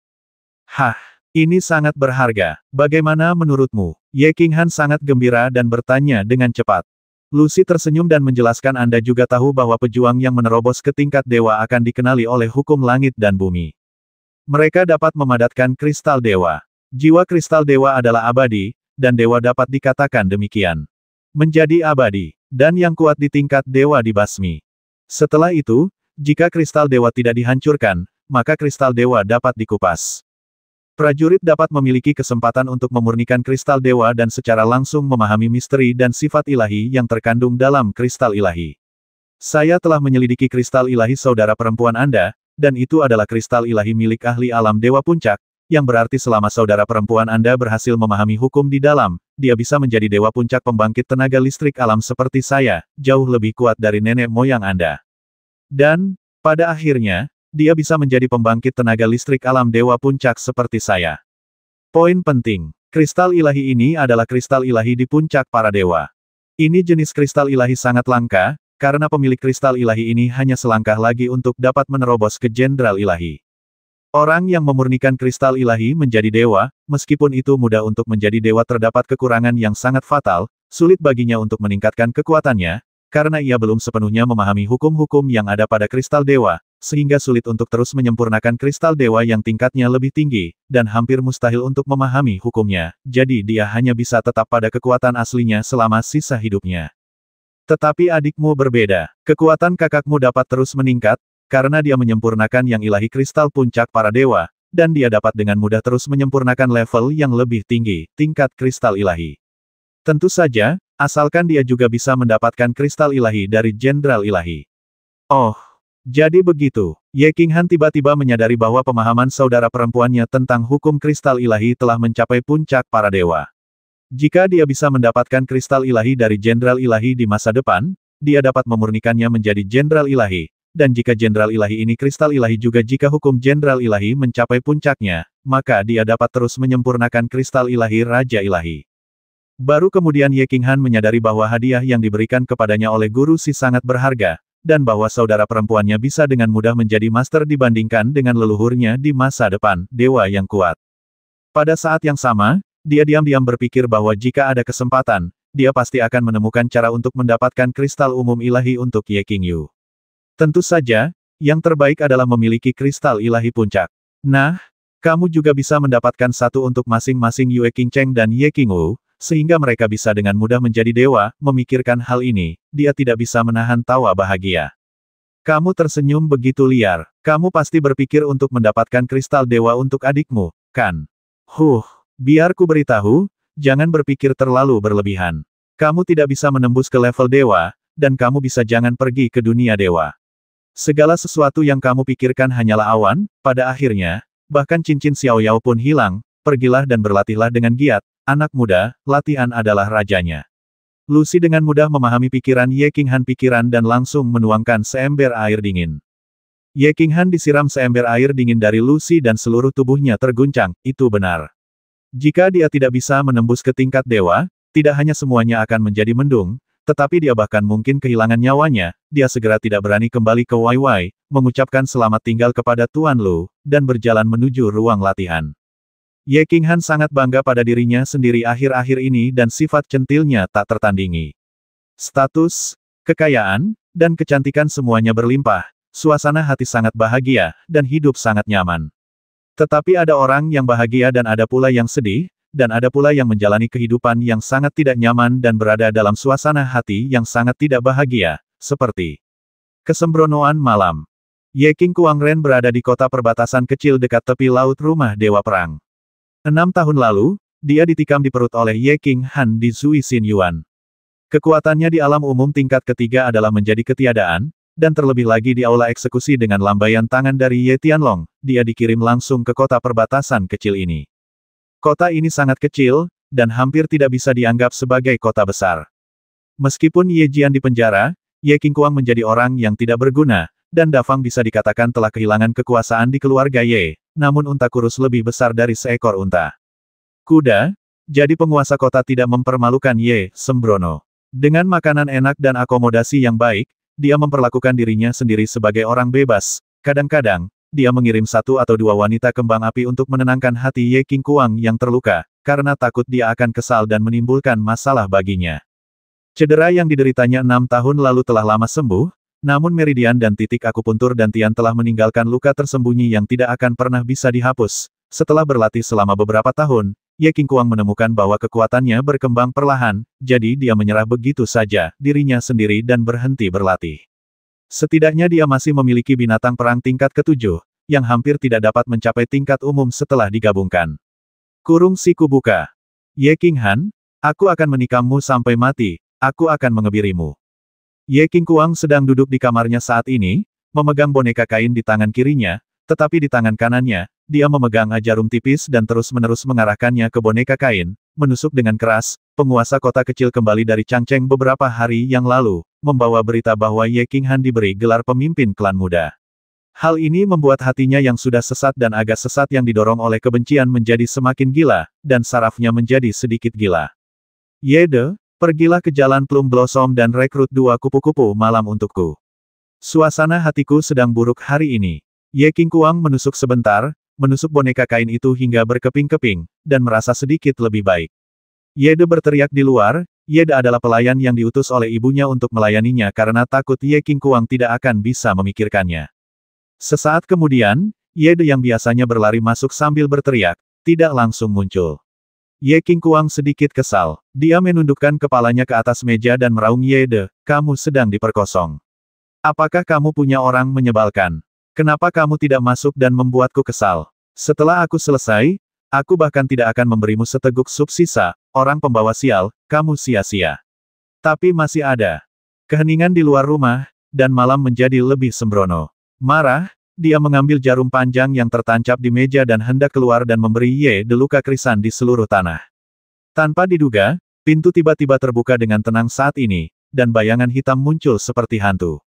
Hah! Ini sangat berharga. Bagaimana menurutmu? Ye Han sangat gembira dan bertanya dengan cepat. Lucy tersenyum dan menjelaskan Anda juga tahu bahwa pejuang yang menerobos ke tingkat dewa akan dikenali oleh hukum langit dan bumi. Mereka dapat memadatkan kristal dewa. Jiwa kristal dewa adalah abadi, dan dewa dapat dikatakan demikian. Menjadi abadi, dan yang kuat di tingkat dewa dibasmi. Setelah itu, jika kristal dewa tidak dihancurkan, maka kristal dewa dapat dikupas. Prajurit dapat memiliki kesempatan untuk memurnikan kristal dewa dan secara langsung memahami misteri dan sifat ilahi yang terkandung dalam kristal ilahi. Saya telah menyelidiki kristal ilahi saudara perempuan Anda, dan itu adalah kristal ilahi milik ahli alam dewa puncak, yang berarti selama saudara perempuan Anda berhasil memahami hukum di dalam, dia bisa menjadi dewa puncak pembangkit tenaga listrik alam seperti saya, jauh lebih kuat dari nenek moyang Anda. Dan, pada akhirnya, dia bisa menjadi pembangkit tenaga listrik alam dewa puncak seperti saya. Poin penting, kristal ilahi ini adalah kristal ilahi di puncak para dewa. Ini jenis kristal ilahi sangat langka, karena pemilik kristal ilahi ini hanya selangkah lagi untuk dapat menerobos ke jenderal ilahi. Orang yang memurnikan kristal ilahi menjadi dewa, meskipun itu mudah untuk menjadi dewa terdapat kekurangan yang sangat fatal, sulit baginya untuk meningkatkan kekuatannya, karena ia belum sepenuhnya memahami hukum-hukum yang ada pada kristal dewa, sehingga sulit untuk terus menyempurnakan kristal dewa yang tingkatnya lebih tinggi, dan hampir mustahil untuk memahami hukumnya, jadi dia hanya bisa tetap pada kekuatan aslinya selama sisa hidupnya. Tetapi adikmu berbeda. Kekuatan kakakmu dapat terus meningkat, karena dia menyempurnakan yang ilahi kristal puncak para dewa, dan dia dapat dengan mudah terus menyempurnakan level yang lebih tinggi, tingkat kristal ilahi. Tentu saja, asalkan dia juga bisa mendapatkan kristal ilahi dari Jenderal Ilahi. Oh, jadi begitu, Ye Qinghan tiba-tiba menyadari bahwa pemahaman saudara perempuannya tentang hukum kristal ilahi telah mencapai puncak para dewa. Jika dia bisa mendapatkan kristal ilahi dari jenderal ilahi di masa depan, dia dapat memurnikannya menjadi jenderal ilahi. Dan jika jenderal ilahi ini kristal ilahi juga jika hukum jenderal ilahi mencapai puncaknya, maka dia dapat terus menyempurnakan kristal ilahi Raja Ilahi. Baru kemudian Ye Qinghan menyadari bahwa hadiah yang diberikan kepadanya oleh guru si sangat berharga, dan bahwa saudara perempuannya bisa dengan mudah menjadi master dibandingkan dengan leluhurnya di masa depan, dewa yang kuat. Pada saat yang sama, dia diam-diam berpikir bahwa jika ada kesempatan, dia pasti akan menemukan cara untuk mendapatkan kristal umum ilahi untuk Ye King Yu. Tentu saja, yang terbaik adalah memiliki kristal ilahi puncak. Nah, kamu juga bisa mendapatkan satu untuk masing-masing Yue King Cheng dan Ye King Wu, sehingga mereka bisa dengan mudah menjadi dewa, memikirkan hal ini, dia tidak bisa menahan tawa bahagia. Kamu tersenyum begitu liar. Kamu pasti berpikir untuk mendapatkan kristal dewa untuk adikmu, kan? Huh, biar ku beritahu, jangan berpikir terlalu berlebihan. Kamu tidak bisa menembus ke level dewa, dan kamu bisa jangan pergi ke dunia dewa. Segala sesuatu yang kamu pikirkan hanyalah awan, pada akhirnya, bahkan cincin Xiao Yao pun hilang, pergilah dan berlatihlah dengan giat, Anak muda, latihan adalah rajanya. Lucy dengan mudah memahami pikiran Ye King Han pikiran dan langsung menuangkan seember air dingin. Ye King Han disiram seember air dingin dari Lucy dan seluruh tubuhnya terguncang, itu benar. Jika dia tidak bisa menembus ke tingkat dewa, tidak hanya semuanya akan menjadi mendung, tetapi dia bahkan mungkin kehilangan nyawanya, dia segera tidak berani kembali ke Wai Wai, mengucapkan selamat tinggal kepada Tuan Lu, dan berjalan menuju ruang latihan. Ye King Han sangat bangga pada dirinya sendiri akhir-akhir ini dan sifat centilnya tak tertandingi. Status, kekayaan, dan kecantikan semuanya berlimpah, suasana hati sangat bahagia, dan hidup sangat nyaman. Tetapi ada orang yang bahagia dan ada pula yang sedih, dan ada pula yang menjalani kehidupan yang sangat tidak nyaman dan berada dalam suasana hati yang sangat tidak bahagia, seperti kesembronoan malam. Ye King Ren berada di kota perbatasan kecil dekat tepi laut rumah Dewa Perang. Enam tahun lalu, dia ditikam di perut oleh Ye King Han di Zui Xin Yuan. Kekuatannya di alam umum tingkat ketiga adalah menjadi ketiadaan, dan terlebih lagi di aula eksekusi dengan lambaian tangan dari Ye Tianlong, dia dikirim langsung ke kota perbatasan kecil ini. Kota ini sangat kecil, dan hampir tidak bisa dianggap sebagai kota besar. Meskipun Ye Jian dipenjara, Ye King Kuang menjadi orang yang tidak berguna, dan Dafang bisa dikatakan telah kehilangan kekuasaan di keluarga Ye, namun unta kurus lebih besar dari seekor unta. Kuda? Jadi penguasa kota tidak mempermalukan Ye, Sembrono. Dengan makanan enak dan akomodasi yang baik, dia memperlakukan dirinya sendiri sebagai orang bebas. Kadang-kadang, dia mengirim satu atau dua wanita kembang api untuk menenangkan hati Ye King Kuang yang terluka, karena takut dia akan kesal dan menimbulkan masalah baginya. Cedera yang dideritanya enam tahun lalu telah lama sembuh, namun meridian dan titik akupuntur dan Tian telah meninggalkan luka tersembunyi yang tidak akan pernah bisa dihapus. Setelah berlatih selama beberapa tahun, Ye Kuang menemukan bahwa kekuatannya berkembang perlahan, jadi dia menyerah begitu saja, dirinya sendiri dan berhenti berlatih. Setidaknya dia masih memiliki binatang perang tingkat ketujuh, yang hampir tidak dapat mencapai tingkat umum setelah digabungkan. Kurung siku buka. Ye King Han, aku akan menikammu sampai mati, aku akan mengebirimu. Ye King Kuang sedang duduk di kamarnya saat ini, memegang boneka kain di tangan kirinya, tetapi di tangan kanannya, dia memegang jarum tipis dan terus-menerus mengarahkannya ke boneka kain, menusuk dengan keras, penguasa kota kecil kembali dari Changcheng beberapa hari yang lalu, membawa berita bahwa Ye King Han diberi gelar pemimpin klan muda. Hal ini membuat hatinya yang sudah sesat dan agak sesat yang didorong oleh kebencian menjadi semakin gila, dan sarafnya menjadi sedikit gila. Ye Yede, Pergilah ke jalan Plum Blossom dan rekrut dua kupu-kupu malam untukku. Suasana hatiku sedang buruk hari ini. Ye King Kuang menusuk sebentar, menusuk boneka kain itu hingga berkeping-keping, dan merasa sedikit lebih baik. Yede berteriak di luar, Yede adalah pelayan yang diutus oleh ibunya untuk melayaninya karena takut Ye King Kuang tidak akan bisa memikirkannya. Sesaat kemudian, Yede yang biasanya berlari masuk sambil berteriak, tidak langsung muncul. Ye King Kuang sedikit kesal. Dia menundukkan kepalanya ke atas meja dan meraung Ye De, kamu sedang diperkosong. Apakah kamu punya orang menyebalkan? Kenapa kamu tidak masuk dan membuatku kesal? Setelah aku selesai, aku bahkan tidak akan memberimu seteguk sup sisa, orang pembawa sial, kamu sia-sia. Tapi masih ada. Keheningan di luar rumah, dan malam menjadi lebih sembrono. Marah, dia mengambil jarum panjang yang tertancap di meja dan hendak keluar dan memberi Ye luka krisan di seluruh tanah. Tanpa diduga, pintu tiba-tiba terbuka dengan tenang saat ini, dan bayangan hitam muncul seperti hantu.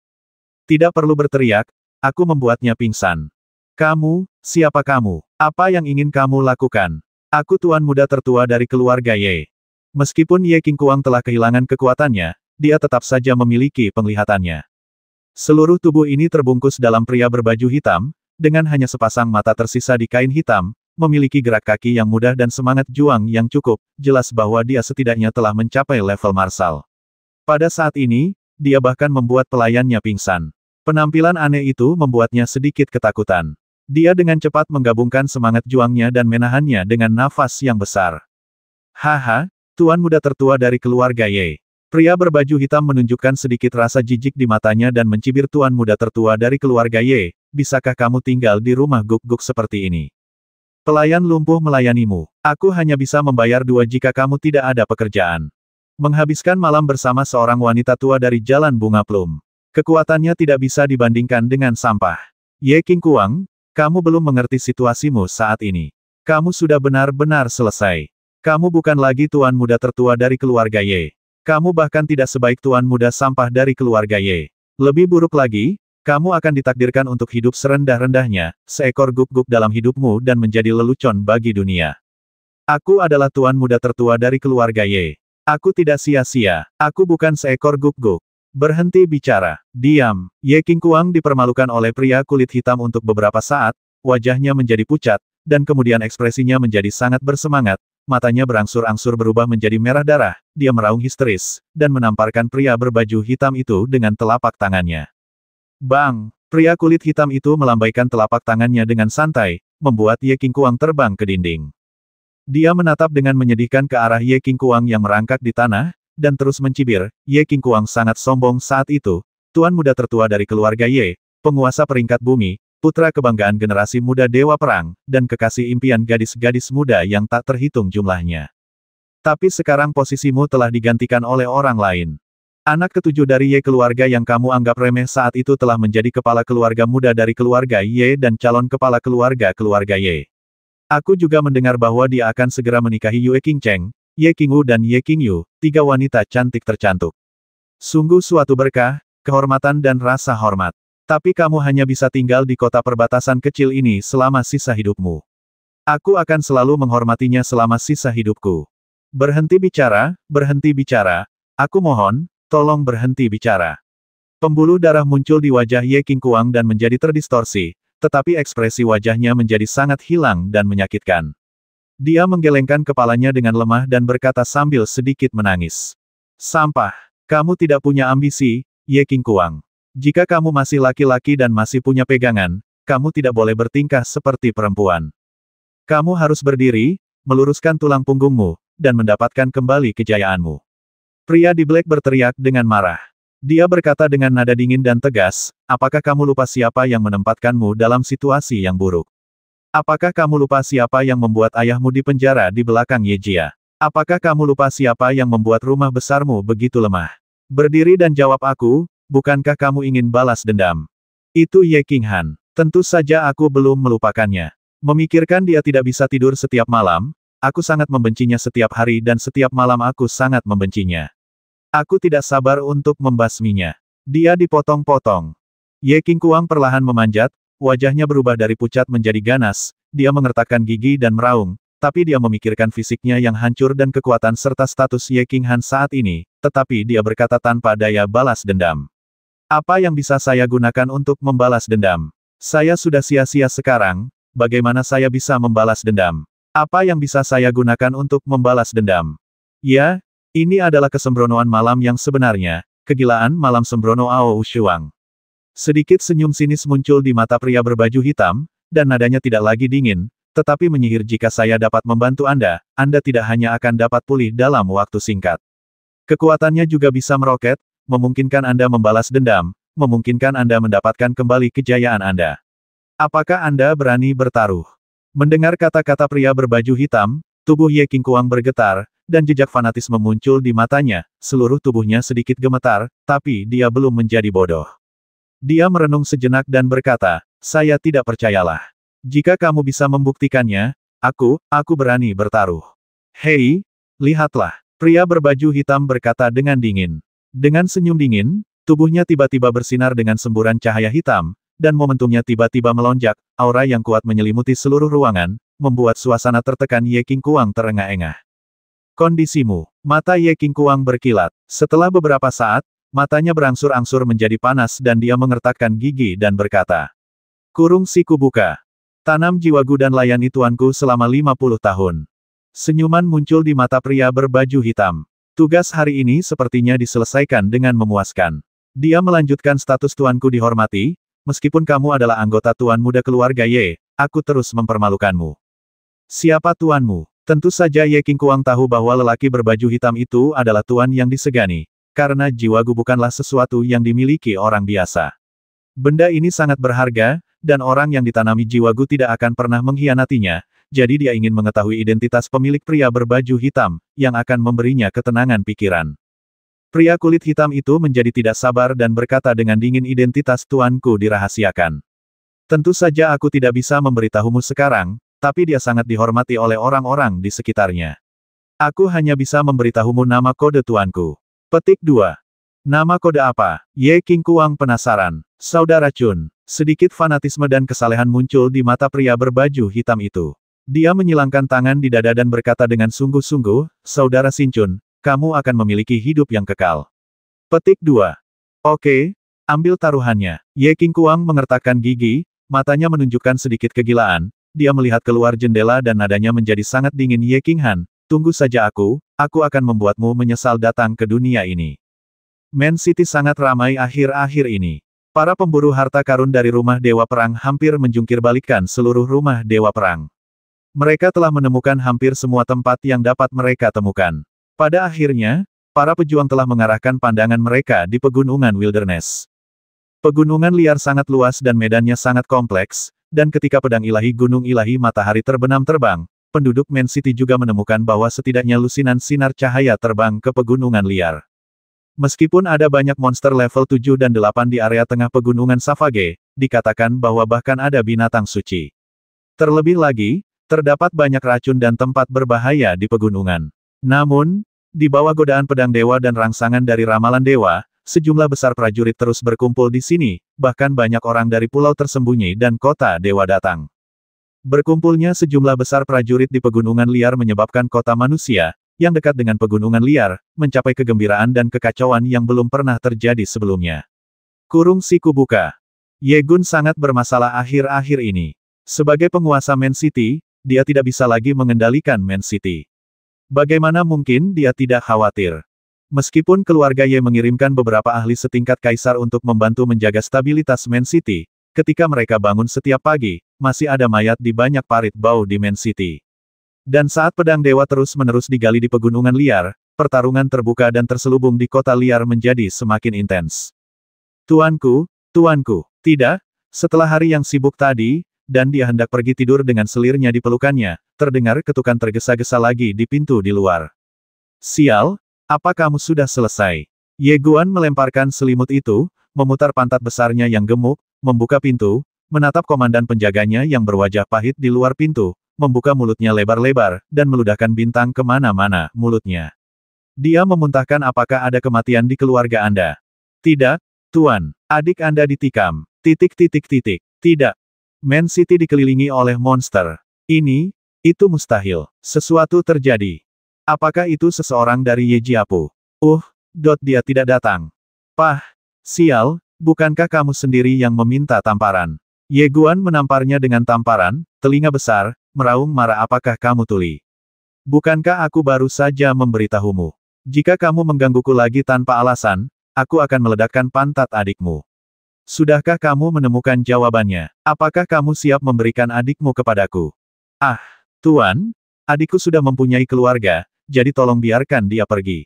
Tidak perlu berteriak, aku membuatnya pingsan. Kamu, siapa kamu? Apa yang ingin kamu lakukan? Aku tuan muda tertua dari keluarga Ye. Meskipun Ye Kingkuang telah kehilangan kekuatannya, dia tetap saja memiliki penglihatannya. Seluruh tubuh ini terbungkus dalam pria berbaju hitam, dengan hanya sepasang mata tersisa di kain hitam, memiliki gerak kaki yang mudah dan semangat juang yang cukup, jelas bahwa dia setidaknya telah mencapai level marsal. Pada saat ini, dia bahkan membuat pelayannya pingsan. Penampilan aneh itu membuatnya sedikit ketakutan. Dia dengan cepat menggabungkan semangat juangnya dan menahannya dengan nafas yang besar. Haha, tuan muda tertua dari keluarga Ye. Pria berbaju hitam menunjukkan sedikit rasa jijik di matanya dan mencibir tuan muda tertua dari keluarga Ye, bisakah kamu tinggal di rumah guk-guk seperti ini? Pelayan lumpuh melayanimu. Aku hanya bisa membayar dua jika kamu tidak ada pekerjaan. Menghabiskan malam bersama seorang wanita tua dari Jalan Bunga Plum. Kekuatannya tidak bisa dibandingkan dengan sampah. Ye King Kuang, kamu belum mengerti situasimu saat ini. Kamu sudah benar-benar selesai. Kamu bukan lagi tuan muda tertua dari keluarga Ye. Kamu bahkan tidak sebaik tuan muda sampah dari keluarga Ye. Lebih buruk lagi, kamu akan ditakdirkan untuk hidup serendah-rendahnya, seekor guk-guk dalam hidupmu dan menjadi lelucon bagi dunia. Aku adalah tuan muda tertua dari keluarga Ye. Aku tidak sia-sia. Aku bukan seekor guk-guk. Berhenti bicara. Diam. Ye King Kuang dipermalukan oleh pria kulit hitam untuk beberapa saat, wajahnya menjadi pucat, dan kemudian ekspresinya menjadi sangat bersemangat, Matanya berangsur-angsur berubah menjadi merah darah, dia meraung histeris, dan menamparkan pria berbaju hitam itu dengan telapak tangannya. Bang! Pria kulit hitam itu melambaikan telapak tangannya dengan santai, membuat Ye King Kuang terbang ke dinding. Dia menatap dengan menyedihkan ke arah Ye King Kuang yang merangkak di tanah, dan terus mencibir, Ye King Kuang sangat sombong saat itu, tuan muda tertua dari keluarga Ye, penguasa peringkat bumi, putra kebanggaan generasi muda Dewa Perang, dan kekasih impian gadis-gadis muda yang tak terhitung jumlahnya. Tapi sekarang posisimu telah digantikan oleh orang lain. Anak ketujuh dari Ye keluarga yang kamu anggap remeh saat itu telah menjadi kepala keluarga muda dari keluarga Ye dan calon kepala keluarga keluarga Ye. Aku juga mendengar bahwa dia akan segera menikahi Yue King Cheng, Ye King Wu dan Ye King Yu, tiga wanita cantik tercantuk. Sungguh suatu berkah, kehormatan dan rasa hormat. Tapi kamu hanya bisa tinggal di kota perbatasan kecil ini selama sisa hidupmu. Aku akan selalu menghormatinya selama sisa hidupku. Berhenti bicara, berhenti bicara. Aku mohon, tolong berhenti bicara. Pembuluh darah muncul di wajah Ye King Kuang dan menjadi terdistorsi, tetapi ekspresi wajahnya menjadi sangat hilang dan menyakitkan. Dia menggelengkan kepalanya dengan lemah dan berkata sambil sedikit menangis. Sampah, kamu tidak punya ambisi, Ye King Kuang. Jika kamu masih laki-laki dan masih punya pegangan, kamu tidak boleh bertingkah seperti perempuan. Kamu harus berdiri, meluruskan tulang punggungmu, dan mendapatkan kembali kejayaanmu. Pria di black berteriak dengan marah. Dia berkata dengan nada dingin dan tegas, apakah kamu lupa siapa yang menempatkanmu dalam situasi yang buruk? Apakah kamu lupa siapa yang membuat ayahmu dipenjara di belakang Yejia? Apakah kamu lupa siapa yang membuat rumah besarmu begitu lemah? Berdiri dan jawab aku, bukankah kamu ingin balas dendam? Itu Ye King Han. Tentu saja aku belum melupakannya. Memikirkan dia tidak bisa tidur setiap malam, aku sangat membencinya setiap hari dan setiap malam aku sangat membencinya. Aku tidak sabar untuk membasminya. Dia dipotong-potong. Ye King Kuang perlahan memanjat, wajahnya berubah dari pucat menjadi ganas, dia mengertakkan gigi dan meraung, tapi dia memikirkan fisiknya yang hancur dan kekuatan serta status Ye King Han saat ini, tetapi dia berkata tanpa daya balas dendam. Apa yang bisa saya gunakan untuk membalas dendam? Saya sudah sia-sia sekarang, bagaimana saya bisa membalas dendam? Apa yang bisa saya gunakan untuk membalas dendam? Ya, ini adalah kesembronoan malam yang sebenarnya, kegilaan malam sembrono Ao Shuang. Sedikit senyum sinis muncul di mata pria berbaju hitam, dan nadanya tidak lagi dingin, tetapi menyihir jika saya dapat membantu Anda, Anda tidak hanya akan dapat pulih dalam waktu singkat. Kekuatannya juga bisa meroket, memungkinkan Anda membalas dendam, memungkinkan Anda mendapatkan kembali kejayaan Anda. Apakah Anda berani bertaruh? Mendengar kata-kata pria berbaju hitam, tubuh Ye King Kuang bergetar, dan jejak fanatisme muncul di matanya, seluruh tubuhnya sedikit gemetar, tapi dia belum menjadi bodoh. Dia merenung sejenak dan berkata, saya tidak percayalah. Jika kamu bisa membuktikannya, aku, aku berani bertaruh. Hei, lihatlah, pria berbaju hitam berkata dengan dingin. Dengan senyum dingin, tubuhnya tiba-tiba bersinar dengan semburan cahaya hitam, dan momentumnya tiba-tiba melonjak, aura yang kuat menyelimuti seluruh ruangan, membuat suasana tertekan Ye King Kuang terengah-engah. Kondisimu, mata Ye King Kuang berkilat. Setelah beberapa saat, matanya berangsur-angsur menjadi panas dan dia mengertakkan gigi dan berkata, Kurung siku buka. Tanam jiwaku dan layani tuanku selama 50 tahun. Senyuman muncul di mata pria berbaju hitam. Tugas hari ini sepertinya diselesaikan dengan memuaskan. Dia melanjutkan status tuanku dihormati, meskipun kamu adalah anggota tuan muda keluarga Ye, aku terus mempermalukanmu. Siapa tuanmu? Tentu saja Ye King Kuang tahu bahwa lelaki berbaju hitam itu adalah tuan yang disegani, karena gu bukanlah sesuatu yang dimiliki orang biasa. Benda ini sangat berharga, dan orang yang ditanami jiwa gu tidak akan pernah mengkhianatinya, jadi dia ingin mengetahui identitas pemilik pria berbaju hitam, yang akan memberinya ketenangan pikiran. Pria kulit hitam itu menjadi tidak sabar dan berkata dengan dingin identitas tuanku dirahasiakan. Tentu saja aku tidak bisa memberitahumu sekarang, tapi dia sangat dihormati oleh orang-orang di sekitarnya. Aku hanya bisa memberitahumu nama kode tuanku. Petik 2. Nama kode apa? Ye King Kuang penasaran. Saudara Chun, sedikit fanatisme dan kesalehan muncul di mata pria berbaju hitam itu. Dia menyilangkan tangan di dada dan berkata dengan sungguh-sungguh, Saudara Sinchun, kamu akan memiliki hidup yang kekal. Petik 2. Oke, ambil taruhannya. Ye King Kuang mengertakkan gigi, matanya menunjukkan sedikit kegilaan, dia melihat keluar jendela dan nadanya menjadi sangat dingin Ye King Han, tunggu saja aku, aku akan membuatmu menyesal datang ke dunia ini. Man City sangat ramai akhir-akhir ini. Para pemburu harta karun dari rumah Dewa Perang hampir menjungkirbalikan seluruh rumah Dewa Perang. Mereka telah menemukan hampir semua tempat yang dapat mereka temukan. Pada akhirnya, para pejuang telah mengarahkan pandangan mereka di pegunungan wilderness. Pegunungan liar sangat luas dan medannya sangat kompleks, dan ketika pedang ilahi Gunung Ilahi Matahari terbenam terbang, penduduk Man City juga menemukan bahwa setidaknya lusinan sinar cahaya terbang ke pegunungan liar. Meskipun ada banyak monster level 7 dan 8 di area tengah pegunungan Savage, dikatakan bahwa bahkan ada binatang suci. Terlebih lagi, Terdapat banyak racun dan tempat berbahaya di pegunungan. Namun, di bawah godaan pedang dewa dan rangsangan dari ramalan dewa, sejumlah besar prajurit terus berkumpul di sini, bahkan banyak orang dari pulau tersembunyi dan kota dewa datang. Berkumpulnya sejumlah besar prajurit di pegunungan liar menyebabkan kota manusia, yang dekat dengan pegunungan liar, mencapai kegembiraan dan kekacauan yang belum pernah terjadi sebelumnya. Kurung siku buka. Yegun sangat bermasalah akhir-akhir ini. Sebagai penguasa Man City, dia tidak bisa lagi mengendalikan Man City. Bagaimana mungkin dia tidak khawatir? Meskipun keluarga Ye mengirimkan beberapa ahli setingkat kaisar untuk membantu menjaga stabilitas Man City, ketika mereka bangun setiap pagi, masih ada mayat di banyak parit bau di Man City. Dan saat pedang dewa terus-menerus digali di pegunungan liar, pertarungan terbuka dan terselubung di kota liar menjadi semakin intens. Tuanku, tuanku, tidak, setelah hari yang sibuk tadi, dan dia hendak pergi tidur dengan selirnya di pelukannya, terdengar ketukan tergesa-gesa lagi di pintu di luar. Sial, apa kamu sudah selesai? Ye Guan melemparkan selimut itu, memutar pantat besarnya yang gemuk, membuka pintu, menatap komandan penjaganya yang berwajah pahit di luar pintu, membuka mulutnya lebar-lebar, dan meludahkan bintang kemana-mana mulutnya. Dia memuntahkan apakah ada kematian di keluarga Anda. Tidak, Tuan, adik Anda ditikam. Titik titik titik. Tidak, Man City dikelilingi oleh monster. Ini, itu mustahil. Sesuatu terjadi. Apakah itu seseorang dari Yejiapu? Uh, dot dia tidak datang. Pah, sial, bukankah kamu sendiri yang meminta tamparan? Ye Guan menamparnya dengan tamparan, telinga besar, meraung marah apakah kamu tuli? Bukankah aku baru saja memberitahumu? Jika kamu menggangguku lagi tanpa alasan, aku akan meledakkan pantat adikmu. Sudahkah kamu menemukan jawabannya? Apakah kamu siap memberikan adikmu kepadaku? Ah, Tuan, adikku sudah mempunyai keluarga, jadi tolong biarkan dia pergi.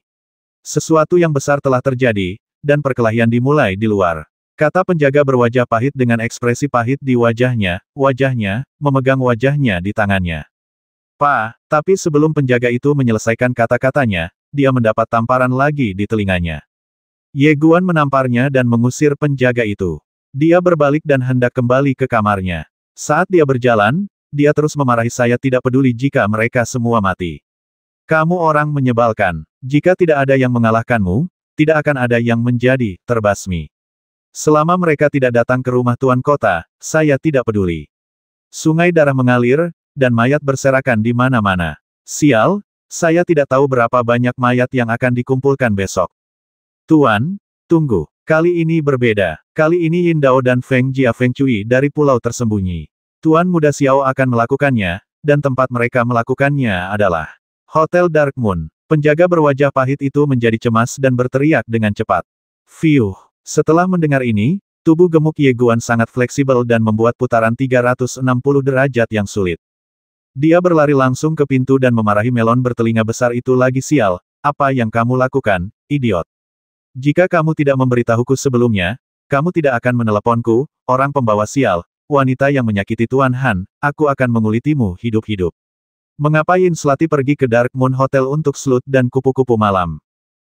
Sesuatu yang besar telah terjadi, dan perkelahian dimulai di luar. Kata penjaga berwajah pahit dengan ekspresi pahit di wajahnya, wajahnya, memegang wajahnya di tangannya. Pa, tapi sebelum penjaga itu menyelesaikan kata-katanya, dia mendapat tamparan lagi di telinganya. Ye Guan menamparnya dan mengusir penjaga itu. Dia berbalik dan hendak kembali ke kamarnya. Saat dia berjalan, dia terus memarahi saya tidak peduli jika mereka semua mati. Kamu orang menyebalkan. Jika tidak ada yang mengalahkanmu, tidak akan ada yang menjadi terbasmi. Selama mereka tidak datang ke rumah tuan kota, saya tidak peduli. Sungai darah mengalir, dan mayat berserakan di mana-mana. Sial, saya tidak tahu berapa banyak mayat yang akan dikumpulkan besok. Tuan, tunggu. Kali ini berbeda. Kali ini Yin Dao dan Feng Jia Feng Cui dari pulau tersembunyi. Tuan Muda Xiao akan melakukannya, dan tempat mereka melakukannya adalah Hotel Dark Moon. Penjaga berwajah pahit itu menjadi cemas dan berteriak dengan cepat. Fiuh! Setelah mendengar ini, tubuh gemuk Ye Guan sangat fleksibel dan membuat putaran 360 derajat yang sulit. Dia berlari langsung ke pintu dan memarahi melon bertelinga besar itu lagi sial, apa yang kamu lakukan, idiot? Jika kamu tidak memberitahuku sebelumnya, kamu tidak akan meneleponku, orang pembawa sial, wanita yang menyakiti Tuan Han, aku akan mengulitimu hidup-hidup. Mengapa Yin Slati pergi ke Dark Moon Hotel untuk slut dan kupu-kupu malam?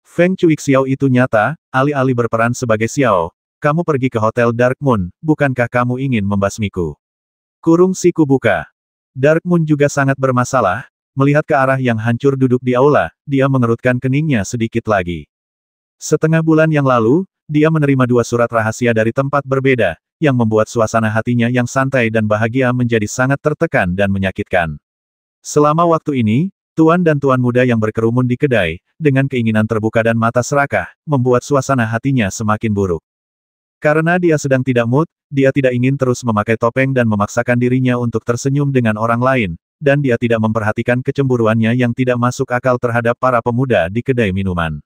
Feng Xiao itu nyata, alih-alih berperan sebagai Xiao, kamu pergi ke Hotel Dark Moon, bukankah kamu ingin membasmiku? Kurung siku buka. Dark Moon juga sangat bermasalah, melihat ke arah yang hancur duduk di aula, dia mengerutkan keningnya sedikit lagi. Setengah bulan yang lalu, dia menerima dua surat rahasia dari tempat berbeda, yang membuat suasana hatinya yang santai dan bahagia menjadi sangat tertekan dan menyakitkan. Selama waktu ini, tuan dan tuan muda yang berkerumun di kedai, dengan keinginan terbuka dan mata serakah, membuat suasana hatinya semakin buruk. Karena dia sedang tidak mood, dia tidak ingin terus memakai topeng dan memaksakan dirinya untuk tersenyum dengan orang lain, dan dia tidak memperhatikan kecemburuannya yang tidak masuk akal terhadap para pemuda di kedai minuman.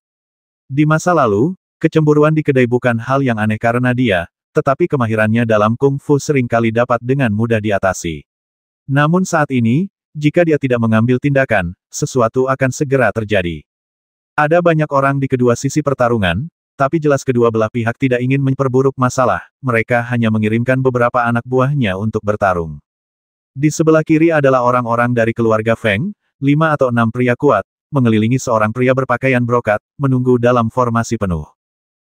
Di masa lalu, kecemburuan di kedai bukan hal yang aneh karena dia, tetapi kemahirannya dalam kungfu seringkali dapat dengan mudah diatasi. Namun saat ini, jika dia tidak mengambil tindakan, sesuatu akan segera terjadi. Ada banyak orang di kedua sisi pertarungan, tapi jelas kedua belah pihak tidak ingin memperburuk masalah, mereka hanya mengirimkan beberapa anak buahnya untuk bertarung. Di sebelah kiri adalah orang-orang dari keluarga Feng, lima atau enam pria kuat, mengelilingi seorang pria berpakaian brokat, menunggu dalam formasi penuh.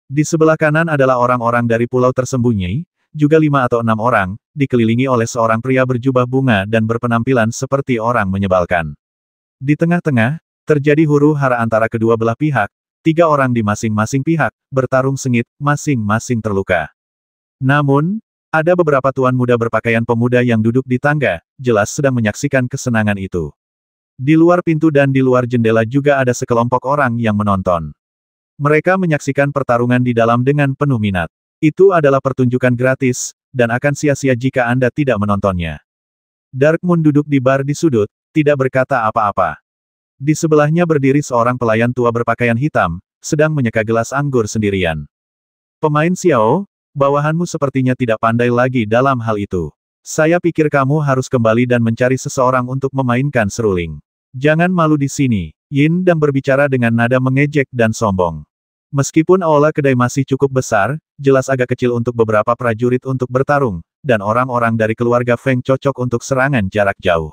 Di sebelah kanan adalah orang-orang dari pulau tersembunyi, juga lima atau enam orang, dikelilingi oleh seorang pria berjubah bunga dan berpenampilan seperti orang menyebalkan. Di tengah-tengah, terjadi huru hara antara kedua belah pihak, tiga orang di masing-masing pihak, bertarung sengit, masing-masing terluka. Namun, ada beberapa tuan muda berpakaian pemuda yang duduk di tangga, jelas sedang menyaksikan kesenangan itu. Di luar pintu dan di luar jendela juga ada sekelompok orang yang menonton. Mereka menyaksikan pertarungan di dalam dengan penuh minat. Itu adalah pertunjukan gratis, dan akan sia-sia jika Anda tidak menontonnya. Dark Moon duduk di bar di sudut, tidak berkata apa-apa. Di sebelahnya berdiri seorang pelayan tua berpakaian hitam, sedang menyeka gelas anggur sendirian. Pemain Xiao, bawahanmu sepertinya tidak pandai lagi dalam hal itu. Saya pikir kamu harus kembali dan mencari seseorang untuk memainkan seruling. Jangan malu di sini, Yin dan berbicara dengan nada mengejek dan sombong. Meskipun aula kedai masih cukup besar, jelas agak kecil untuk beberapa prajurit untuk bertarung, dan orang-orang dari keluarga Feng cocok untuk serangan jarak jauh.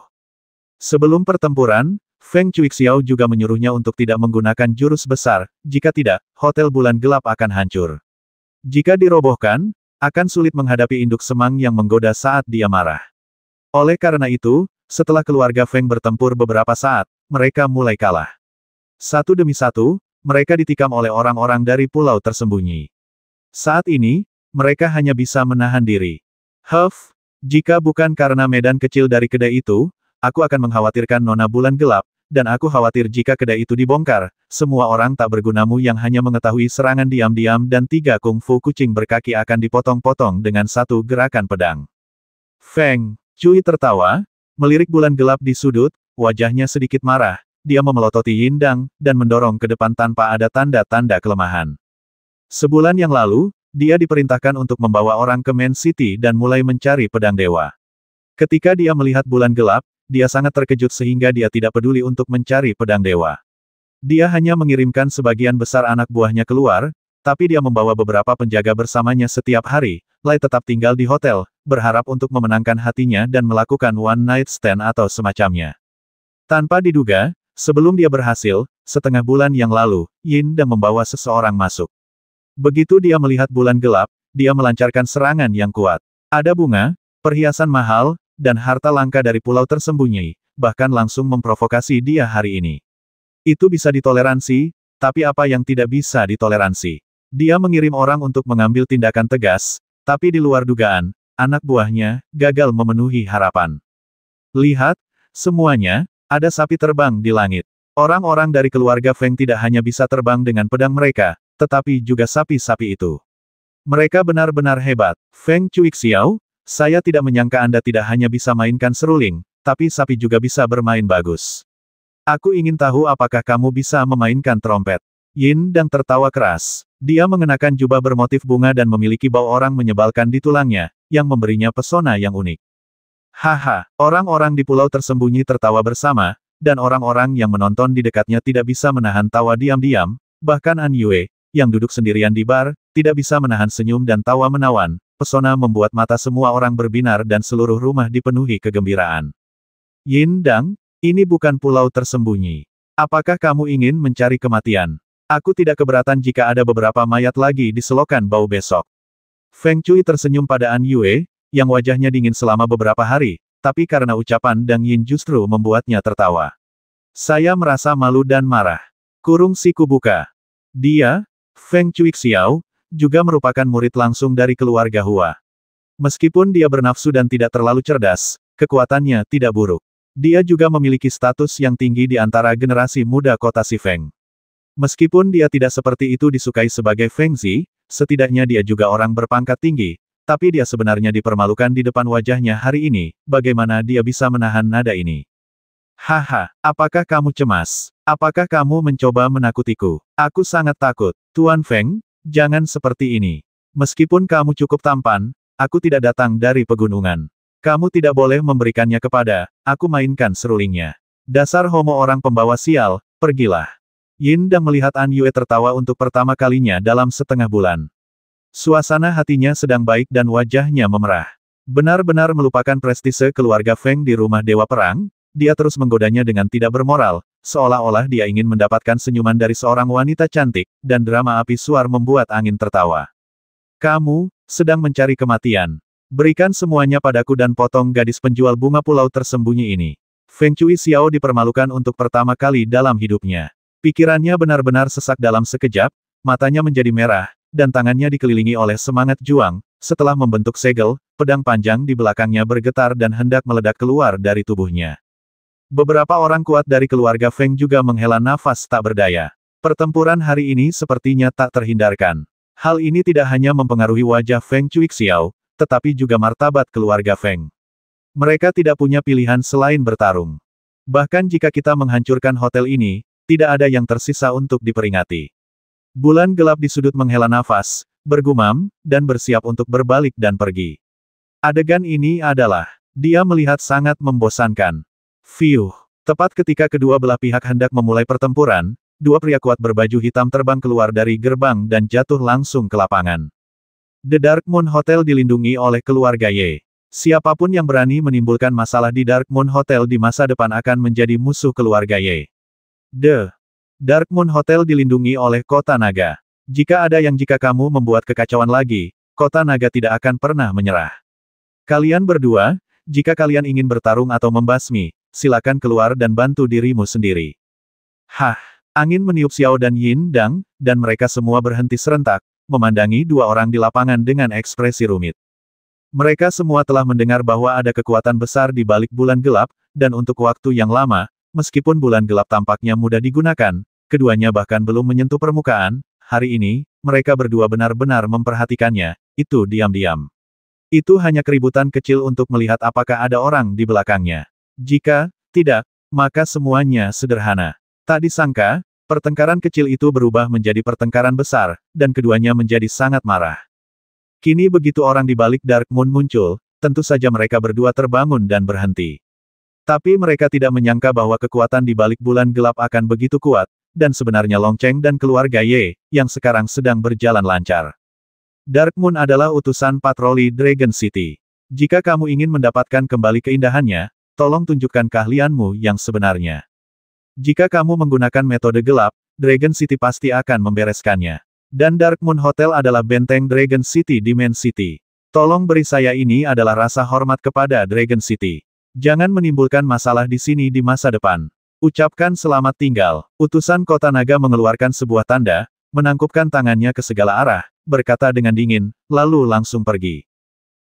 Sebelum pertempuran, Feng Cuixiao juga menyuruhnya untuk tidak menggunakan jurus besar, jika tidak, Hotel Bulan Gelap akan hancur. Jika dirobohkan, akan sulit menghadapi induk semang yang menggoda saat dia marah. Oleh karena itu, setelah keluarga Feng bertempur beberapa saat, mereka mulai kalah. Satu demi satu, mereka ditikam oleh orang-orang dari pulau tersembunyi. Saat ini, mereka hanya bisa menahan diri. Huff, jika bukan karena medan kecil dari kedai itu, aku akan mengkhawatirkan nona bulan gelap, dan aku khawatir jika kedai itu dibongkar, semua orang tak bergunamu yang hanya mengetahui serangan diam-diam dan tiga kungfu kucing berkaki akan dipotong-potong dengan satu gerakan pedang. Feng, Cui tertawa, Melirik bulan gelap di sudut, wajahnya sedikit marah, dia memelototi Yindang, dan mendorong ke depan tanpa ada tanda-tanda kelemahan. Sebulan yang lalu, dia diperintahkan untuk membawa orang ke Man City dan mulai mencari pedang dewa. Ketika dia melihat bulan gelap, dia sangat terkejut sehingga dia tidak peduli untuk mencari pedang dewa. Dia hanya mengirimkan sebagian besar anak buahnya keluar, tapi dia membawa beberapa penjaga bersamanya setiap hari, Lai tetap tinggal di hotel, berharap untuk memenangkan hatinya dan melakukan one night stand atau semacamnya. Tanpa diduga, sebelum dia berhasil, setengah bulan yang lalu, Yin dan membawa seseorang masuk. Begitu dia melihat bulan gelap, dia melancarkan serangan yang kuat. Ada bunga, perhiasan mahal, dan harta langka dari pulau tersembunyi, bahkan langsung memprovokasi dia hari ini. Itu bisa ditoleransi, tapi apa yang tidak bisa ditoleransi? Dia mengirim orang untuk mengambil tindakan tegas, tapi di luar dugaan, anak buahnya gagal memenuhi harapan. Lihat, semuanya, ada sapi terbang di langit. Orang-orang dari keluarga Feng tidak hanya bisa terbang dengan pedang mereka, tetapi juga sapi-sapi itu. Mereka benar-benar hebat. Feng Xiao, saya tidak menyangka Anda tidak hanya bisa mainkan seruling, tapi sapi juga bisa bermain bagus. Aku ingin tahu apakah kamu bisa memainkan trompet. Yin dan tertawa keras. Dia mengenakan jubah bermotif bunga dan memiliki bau orang menyebalkan di tulangnya, yang memberinya pesona yang unik. Haha, orang-orang di pulau tersembunyi tertawa bersama, dan orang-orang yang menonton di dekatnya tidak bisa menahan tawa diam-diam, bahkan An Yue, yang duduk sendirian di bar, tidak bisa menahan senyum dan tawa menawan, pesona membuat mata semua orang berbinar dan seluruh rumah dipenuhi kegembiraan. Yin Dang, ini bukan pulau tersembunyi. Apakah kamu ingin mencari kematian? Aku tidak keberatan jika ada beberapa mayat lagi di selokan bau besok. Feng Cui tersenyum pada An Yue, yang wajahnya dingin selama beberapa hari, tapi karena ucapan Dang Yin justru membuatnya tertawa. Saya merasa malu dan marah. Kurung siku buka. Dia, Feng Cui Xiao, juga merupakan murid langsung dari keluarga Hua. Meskipun dia bernafsu dan tidak terlalu cerdas, kekuatannya tidak buruk. Dia juga memiliki status yang tinggi di antara generasi muda kota Sifeng. Meskipun dia tidak seperti itu disukai sebagai Feng Zi, setidaknya dia juga orang berpangkat tinggi, tapi dia sebenarnya dipermalukan di depan wajahnya hari ini, bagaimana dia bisa menahan nada ini. Haha, apakah kamu cemas? Apakah kamu mencoba menakutiku? Aku sangat takut. Tuan Feng, jangan seperti ini. Meskipun kamu cukup tampan, aku tidak datang dari pegunungan. Kamu tidak boleh memberikannya kepada, aku mainkan serulingnya. Dasar homo orang pembawa sial, pergilah. Yin Dang melihat An Yue tertawa untuk pertama kalinya dalam setengah bulan. Suasana hatinya sedang baik dan wajahnya memerah. Benar-benar melupakan prestise keluarga Feng di rumah Dewa Perang, dia terus menggodanya dengan tidak bermoral, seolah-olah dia ingin mendapatkan senyuman dari seorang wanita cantik, dan drama api suar membuat angin tertawa. Kamu, sedang mencari kematian. Berikan semuanya padaku dan potong gadis penjual bunga pulau tersembunyi ini. Feng Cui Xiao dipermalukan untuk pertama kali dalam hidupnya. Pikirannya benar-benar sesak dalam sekejap, matanya menjadi merah, dan tangannya dikelilingi oleh semangat juang, setelah membentuk segel, pedang panjang di belakangnya bergetar dan hendak meledak keluar dari tubuhnya. Beberapa orang kuat dari keluarga Feng juga menghela nafas tak berdaya. Pertempuran hari ini sepertinya tak terhindarkan. Hal ini tidak hanya mempengaruhi wajah Feng Cuixiao, tetapi juga martabat keluarga Feng. Mereka tidak punya pilihan selain bertarung. Bahkan jika kita menghancurkan hotel ini, tidak ada yang tersisa untuk diperingati. Bulan gelap di sudut menghela nafas, bergumam, dan bersiap untuk berbalik dan pergi. Adegan ini adalah, dia melihat sangat membosankan. Fiuh, tepat ketika kedua belah pihak hendak memulai pertempuran, dua pria kuat berbaju hitam terbang keluar dari gerbang dan jatuh langsung ke lapangan. The Dark Moon Hotel dilindungi oleh keluarga Ye. Siapapun yang berani menimbulkan masalah di Dark Moon Hotel di masa depan akan menjadi musuh keluarga Ye. The Dark Moon Hotel dilindungi oleh kota naga. Jika ada yang jika kamu membuat kekacauan lagi, kota naga tidak akan pernah menyerah. Kalian berdua, jika kalian ingin bertarung atau membasmi, silakan keluar dan bantu dirimu sendiri. Hah, angin meniup Xiao dan Yin Dang, dan mereka semua berhenti serentak, memandangi dua orang di lapangan dengan ekspresi rumit. Mereka semua telah mendengar bahwa ada kekuatan besar di balik bulan gelap, dan untuk waktu yang lama, Meskipun bulan gelap tampaknya mudah digunakan, keduanya bahkan belum menyentuh permukaan, hari ini, mereka berdua benar-benar memperhatikannya, itu diam-diam. Itu hanya keributan kecil untuk melihat apakah ada orang di belakangnya. Jika tidak, maka semuanya sederhana. Tak disangka, pertengkaran kecil itu berubah menjadi pertengkaran besar, dan keduanya menjadi sangat marah. Kini begitu orang di balik Dark Moon muncul, tentu saja mereka berdua terbangun dan berhenti. Tapi mereka tidak menyangka bahwa kekuatan di balik bulan gelap akan begitu kuat, dan sebenarnya Longcheng dan keluarga Ye, yang sekarang sedang berjalan lancar. Dark Moon adalah utusan patroli Dragon City. Jika kamu ingin mendapatkan kembali keindahannya, tolong tunjukkan keahlianmu yang sebenarnya. Jika kamu menggunakan metode gelap, Dragon City pasti akan membereskannya. Dan Dark Moon Hotel adalah benteng Dragon City di Main City. Tolong beri saya ini adalah rasa hormat kepada Dragon City. Jangan menimbulkan masalah di sini di masa depan. Ucapkan selamat tinggal. Utusan kota naga mengeluarkan sebuah tanda, menangkupkan tangannya ke segala arah, berkata dengan dingin, lalu langsung pergi.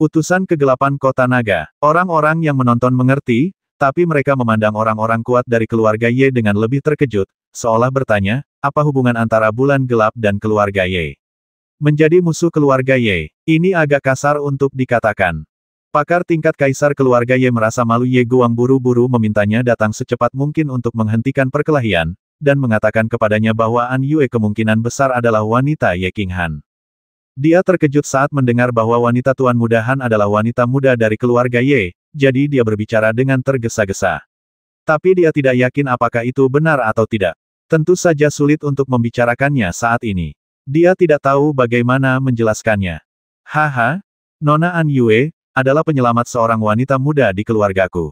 Utusan kegelapan kota naga. Orang-orang yang menonton mengerti, tapi mereka memandang orang-orang kuat dari keluarga Ye dengan lebih terkejut, seolah bertanya, apa hubungan antara bulan gelap dan keluarga Ye? Menjadi musuh keluarga Ye, ini agak kasar untuk dikatakan. Pakar tingkat kaisar keluarga Ye merasa malu Ye Guang buru-buru memintanya datang secepat mungkin untuk menghentikan perkelahian, dan mengatakan kepadanya bahwa An Yue kemungkinan besar adalah wanita Ye King Han. Dia terkejut saat mendengar bahwa wanita tuan muda Han adalah wanita muda dari keluarga Ye, jadi dia berbicara dengan tergesa-gesa. Tapi dia tidak yakin apakah itu benar atau tidak. Tentu saja sulit untuk membicarakannya saat ini. Dia tidak tahu bagaimana menjelaskannya. Haha, Nona An Yue, adalah penyelamat seorang wanita muda di keluargaku.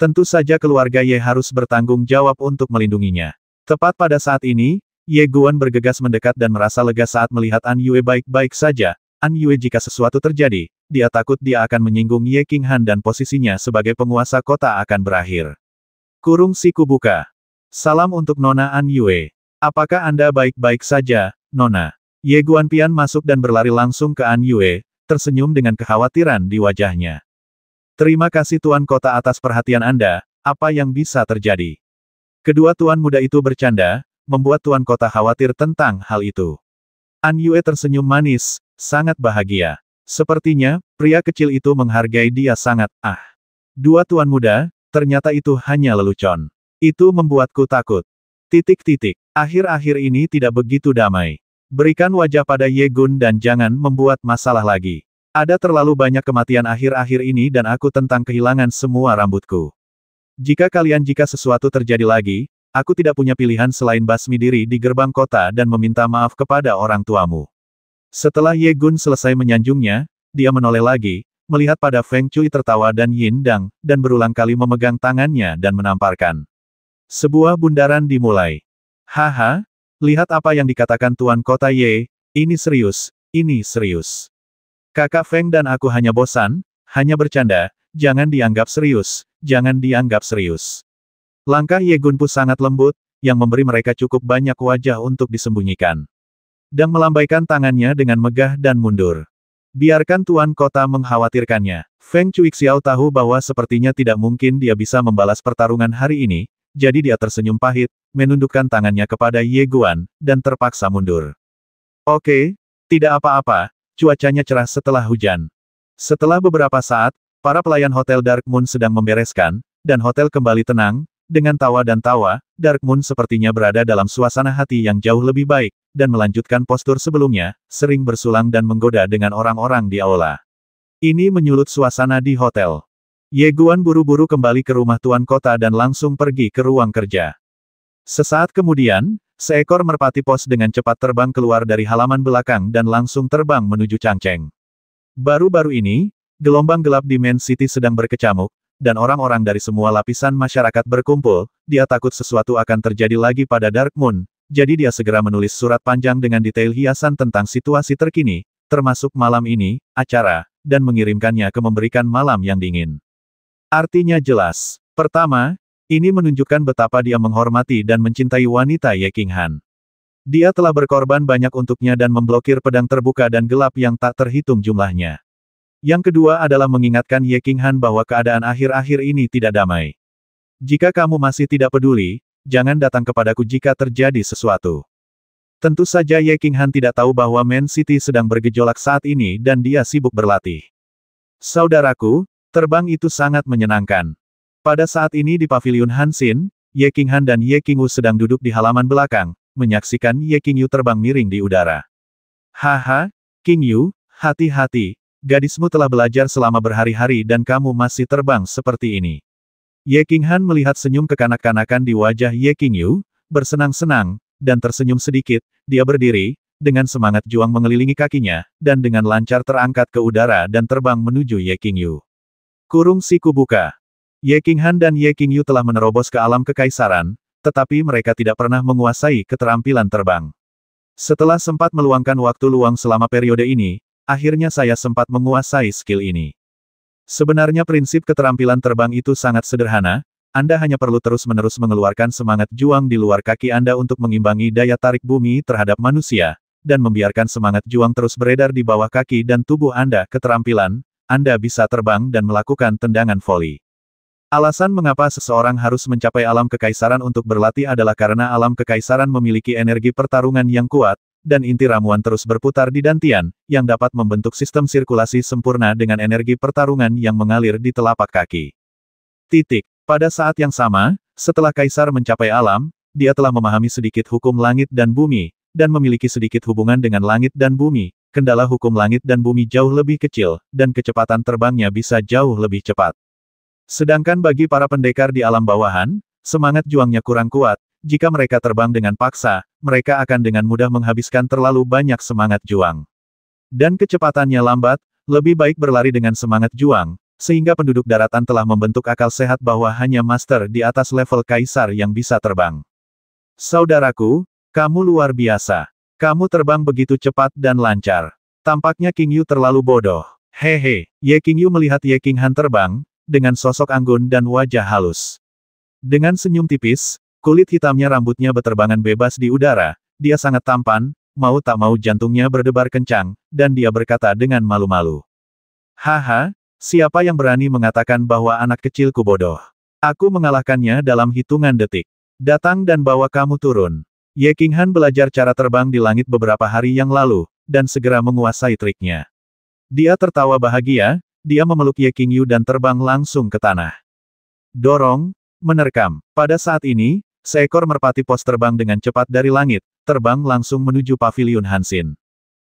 Tentu saja keluarga Ye harus bertanggung jawab untuk melindunginya. Tepat pada saat ini, Ye Guan bergegas mendekat dan merasa lega saat melihat An Yue baik-baik saja. An Yue jika sesuatu terjadi, dia takut dia akan menyinggung Ye King Han dan posisinya sebagai penguasa kota akan berakhir. Kurung siku buka. Salam untuk Nona An Yue. Apakah Anda baik-baik saja, Nona? Ye Guan pian masuk dan berlari langsung ke An Yue, tersenyum dengan kekhawatiran di wajahnya. Terima kasih Tuan Kota atas perhatian Anda, apa yang bisa terjadi? Kedua Tuan Muda itu bercanda, membuat Tuan Kota khawatir tentang hal itu. An Yue tersenyum manis, sangat bahagia. Sepertinya, pria kecil itu menghargai dia sangat, ah. Dua Tuan Muda, ternyata itu hanya lelucon. Itu membuatku takut. Titik-titik. Akhir-akhir ini tidak begitu damai. Berikan wajah pada Ye Gun dan jangan membuat masalah lagi. Ada terlalu banyak kematian akhir-akhir ini dan aku tentang kehilangan semua rambutku. Jika kalian jika sesuatu terjadi lagi, aku tidak punya pilihan selain basmi diri di gerbang kota dan meminta maaf kepada orang tuamu. Setelah Ye Gun selesai menyanjungnya, dia menoleh lagi, melihat pada Feng Cui tertawa dan Yin Dang, dan berulang kali memegang tangannya dan menamparkan. Sebuah bundaran dimulai. Haha, Lihat apa yang dikatakan Tuan Kota Ye, ini serius, ini serius. Kakak Feng dan aku hanya bosan, hanya bercanda, jangan dianggap serius, jangan dianggap serius. Langkah Ye Gunpu sangat lembut, yang memberi mereka cukup banyak wajah untuk disembunyikan. Dan melambaikan tangannya dengan megah dan mundur. Biarkan Tuan Kota mengkhawatirkannya. Feng Cui Xiao tahu bahwa sepertinya tidak mungkin dia bisa membalas pertarungan hari ini, jadi dia tersenyum pahit, menundukkan tangannya kepada Ye Guan, dan terpaksa mundur. Oke, tidak apa-apa, cuacanya cerah setelah hujan. Setelah beberapa saat, para pelayan Hotel Dark Moon sedang membereskan, dan hotel kembali tenang, dengan tawa dan tawa, Dark Moon sepertinya berada dalam suasana hati yang jauh lebih baik, dan melanjutkan postur sebelumnya, sering bersulang dan menggoda dengan orang-orang di aula. Ini menyulut suasana di hotel. Ye Guan buru-buru kembali ke rumah tuan kota dan langsung pergi ke ruang kerja. Sesaat kemudian, seekor merpati pos dengan cepat terbang keluar dari halaman belakang dan langsung terbang menuju Changcheng. Baru-baru ini, gelombang gelap di Main City sedang berkecamuk, dan orang-orang dari semua lapisan masyarakat berkumpul, dia takut sesuatu akan terjadi lagi pada Dark Moon, jadi dia segera menulis surat panjang dengan detail hiasan tentang situasi terkini, termasuk malam ini, acara, dan mengirimkannya ke memberikan malam yang dingin. Artinya jelas. Pertama, ini menunjukkan betapa dia menghormati dan mencintai wanita Ye King Han. Dia telah berkorban banyak untuknya dan memblokir pedang terbuka dan gelap yang tak terhitung jumlahnya. Yang kedua adalah mengingatkan Ye King Han bahwa keadaan akhir-akhir ini tidak damai. Jika kamu masih tidak peduli, jangan datang kepadaku jika terjadi sesuatu. Tentu saja Ye King Han tidak tahu bahwa Man City sedang bergejolak saat ini dan dia sibuk berlatih. Saudaraku, Terbang itu sangat menyenangkan. Pada saat ini di pavilion Hansin, Ye Qinghan dan Ye Qingwu sedang duduk di halaman belakang, menyaksikan Ye Qingyu terbang miring di udara. Haha, Qingyu, hati-hati, gadismu telah belajar selama berhari-hari dan kamu masih terbang seperti ini. Ye Qinghan melihat senyum kekanak-kanakan di wajah Ye Qingyu, bersenang-senang, dan tersenyum sedikit, dia berdiri, dengan semangat juang mengelilingi kakinya, dan dengan lancar terangkat ke udara dan terbang menuju Ye Qingyu. Kurung siku buka. Ye Han dan Ye Yu telah menerobos ke alam kekaisaran, tetapi mereka tidak pernah menguasai keterampilan terbang. Setelah sempat meluangkan waktu luang selama periode ini, akhirnya saya sempat menguasai skill ini. Sebenarnya prinsip keterampilan terbang itu sangat sederhana, Anda hanya perlu terus-menerus mengeluarkan semangat juang di luar kaki Anda untuk mengimbangi daya tarik bumi terhadap manusia, dan membiarkan semangat juang terus beredar di bawah kaki dan tubuh Anda. Keterampilan, anda bisa terbang dan melakukan tendangan voli. Alasan mengapa seseorang harus mencapai alam kekaisaran untuk berlatih adalah karena alam kekaisaran memiliki energi pertarungan yang kuat, dan inti ramuan terus berputar di dantian, yang dapat membentuk sistem sirkulasi sempurna dengan energi pertarungan yang mengalir di telapak kaki. Titik. Pada saat yang sama, setelah kaisar mencapai alam, dia telah memahami sedikit hukum langit dan bumi, dan memiliki sedikit hubungan dengan langit dan bumi, kendala hukum langit dan bumi jauh lebih kecil, dan kecepatan terbangnya bisa jauh lebih cepat. Sedangkan bagi para pendekar di alam bawahan, semangat juangnya kurang kuat, jika mereka terbang dengan paksa, mereka akan dengan mudah menghabiskan terlalu banyak semangat juang. Dan kecepatannya lambat, lebih baik berlari dengan semangat juang, sehingga penduduk daratan telah membentuk akal sehat bahwa hanya master di atas level kaisar yang bisa terbang. Saudaraku, kamu luar biasa. Kamu terbang begitu cepat dan lancar. Tampaknya King Yu terlalu bodoh. Hehe, Ye King Yu melihat Ye King Han terbang, dengan sosok anggun dan wajah halus. Dengan senyum tipis, kulit hitamnya rambutnya beterbangan bebas di udara, dia sangat tampan, mau tak mau jantungnya berdebar kencang, dan dia berkata dengan malu-malu. Haha, siapa yang berani mengatakan bahwa anak kecilku bodoh? Aku mengalahkannya dalam hitungan detik. Datang dan bawa kamu turun. Ye Han belajar cara terbang di langit beberapa hari yang lalu, dan segera menguasai triknya. Dia tertawa bahagia, dia memeluk Ye Yu dan terbang langsung ke tanah. Dorong, menerkam. Pada saat ini, seekor merpati pos terbang dengan cepat dari langit, terbang langsung menuju paviliun Hansin.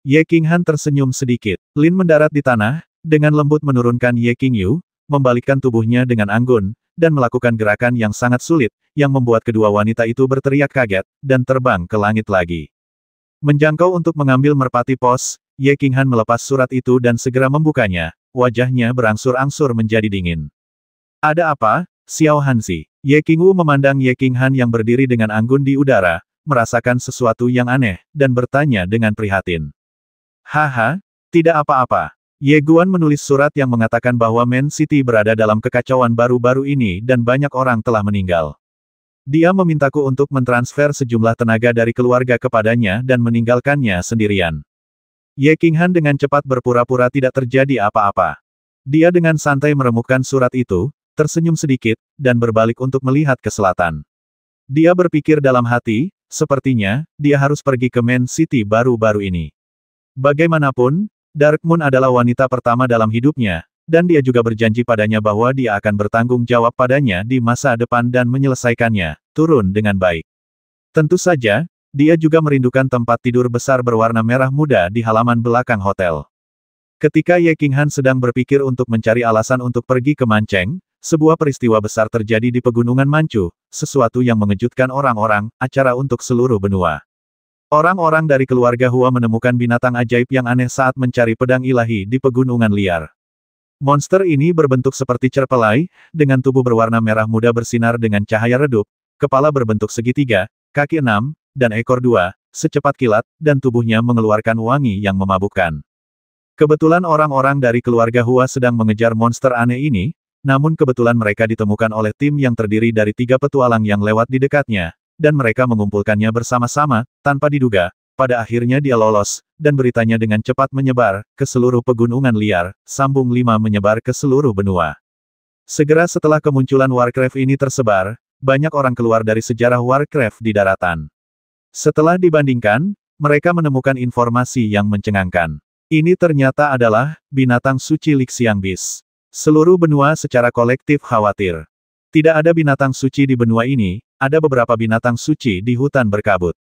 Ye Han tersenyum sedikit. Lin mendarat di tanah, dengan lembut menurunkan Ye Yu, membalikkan tubuhnya dengan anggun, dan melakukan gerakan yang sangat sulit, yang membuat kedua wanita itu berteriak kaget, dan terbang ke langit lagi. Menjangkau untuk mengambil merpati pos, Ye Qinghan melepas surat itu dan segera membukanya, wajahnya berangsur-angsur menjadi dingin. Ada apa, Xiao Hanzi? Ye Qingwu memandang Ye Qinghan yang berdiri dengan anggun di udara, merasakan sesuatu yang aneh, dan bertanya dengan prihatin. Haha, tidak apa-apa. Ye Guan menulis surat yang mengatakan bahwa Man City berada dalam kekacauan baru-baru ini dan banyak orang telah meninggal. Dia memintaku untuk mentransfer sejumlah tenaga dari keluarga kepadanya dan meninggalkannya sendirian. Ye Qinghan dengan cepat berpura-pura tidak terjadi apa-apa. Dia dengan santai meremukkan surat itu, tersenyum sedikit, dan berbalik untuk melihat ke selatan. Dia berpikir dalam hati, sepertinya, dia harus pergi ke Man City baru-baru ini. Bagaimanapun, Dark Moon adalah wanita pertama dalam hidupnya, dan dia juga berjanji padanya bahwa dia akan bertanggung jawab padanya di masa depan dan menyelesaikannya, turun dengan baik. Tentu saja, dia juga merindukan tempat tidur besar berwarna merah muda di halaman belakang hotel. Ketika Ye Han sedang berpikir untuk mencari alasan untuk pergi ke Manceng, sebuah peristiwa besar terjadi di Pegunungan Manchu, sesuatu yang mengejutkan orang-orang, acara untuk seluruh benua. Orang-orang dari keluarga Hua menemukan binatang ajaib yang aneh saat mencari pedang ilahi di pegunungan liar. Monster ini berbentuk seperti cerpelai, dengan tubuh berwarna merah muda bersinar dengan cahaya redup, kepala berbentuk segitiga, kaki enam, dan ekor dua, secepat kilat, dan tubuhnya mengeluarkan wangi yang memabukkan. Kebetulan orang-orang dari keluarga Hua sedang mengejar monster aneh ini, namun kebetulan mereka ditemukan oleh tim yang terdiri dari tiga petualang yang lewat di dekatnya, dan mereka mengumpulkannya bersama-sama, tanpa diduga. Pada akhirnya dia lolos, dan beritanya dengan cepat menyebar, ke seluruh pegunungan liar, sambung lima menyebar ke seluruh benua. Segera setelah kemunculan Warcraft ini tersebar, banyak orang keluar dari sejarah Warcraft di daratan. Setelah dibandingkan, mereka menemukan informasi yang mencengangkan. Ini ternyata adalah binatang suci Lixiang Bis. Seluruh benua secara kolektif khawatir. Tidak ada binatang suci di benua ini, ada beberapa binatang suci di hutan berkabut.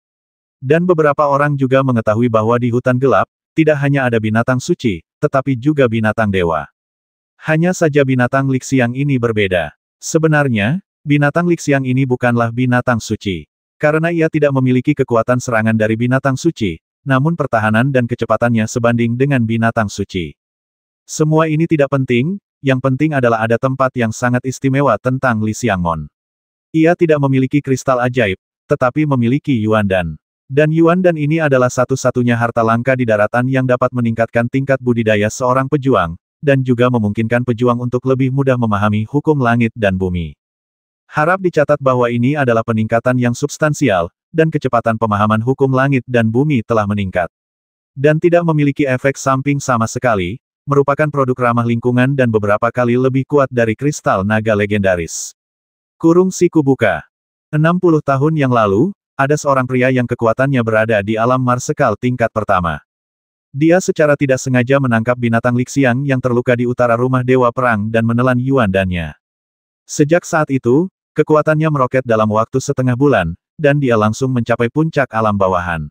Dan beberapa orang juga mengetahui bahwa di hutan gelap, tidak hanya ada binatang suci, tetapi juga binatang dewa. Hanya saja binatang liksiang ini berbeda. Sebenarnya, binatang liksiang ini bukanlah binatang suci. Karena ia tidak memiliki kekuatan serangan dari binatang suci, namun pertahanan dan kecepatannya sebanding dengan binatang suci. Semua ini tidak penting, yang penting adalah ada tempat yang sangat istimewa tentang Li Xiangmon. Ia tidak memiliki kristal ajaib, tetapi memiliki Yuan Dan. Dan Yuan Dan ini adalah satu-satunya harta langka di daratan yang dapat meningkatkan tingkat budidaya seorang pejuang, dan juga memungkinkan pejuang untuk lebih mudah memahami hukum langit dan bumi. Harap dicatat bahwa ini adalah peningkatan yang substansial, dan kecepatan pemahaman hukum langit dan bumi telah meningkat. Dan tidak memiliki efek samping sama sekali, merupakan produk ramah lingkungan dan beberapa kali lebih kuat dari kristal naga legendaris. Kurung siku buka. 60 tahun yang lalu, ada seorang pria yang kekuatannya berada di alam marsekal tingkat pertama. Dia secara tidak sengaja menangkap binatang lixiang yang terluka di utara rumah Dewa Perang dan menelan yuan dannya. Sejak saat itu, kekuatannya meroket dalam waktu setengah bulan, dan dia langsung mencapai puncak alam bawahan.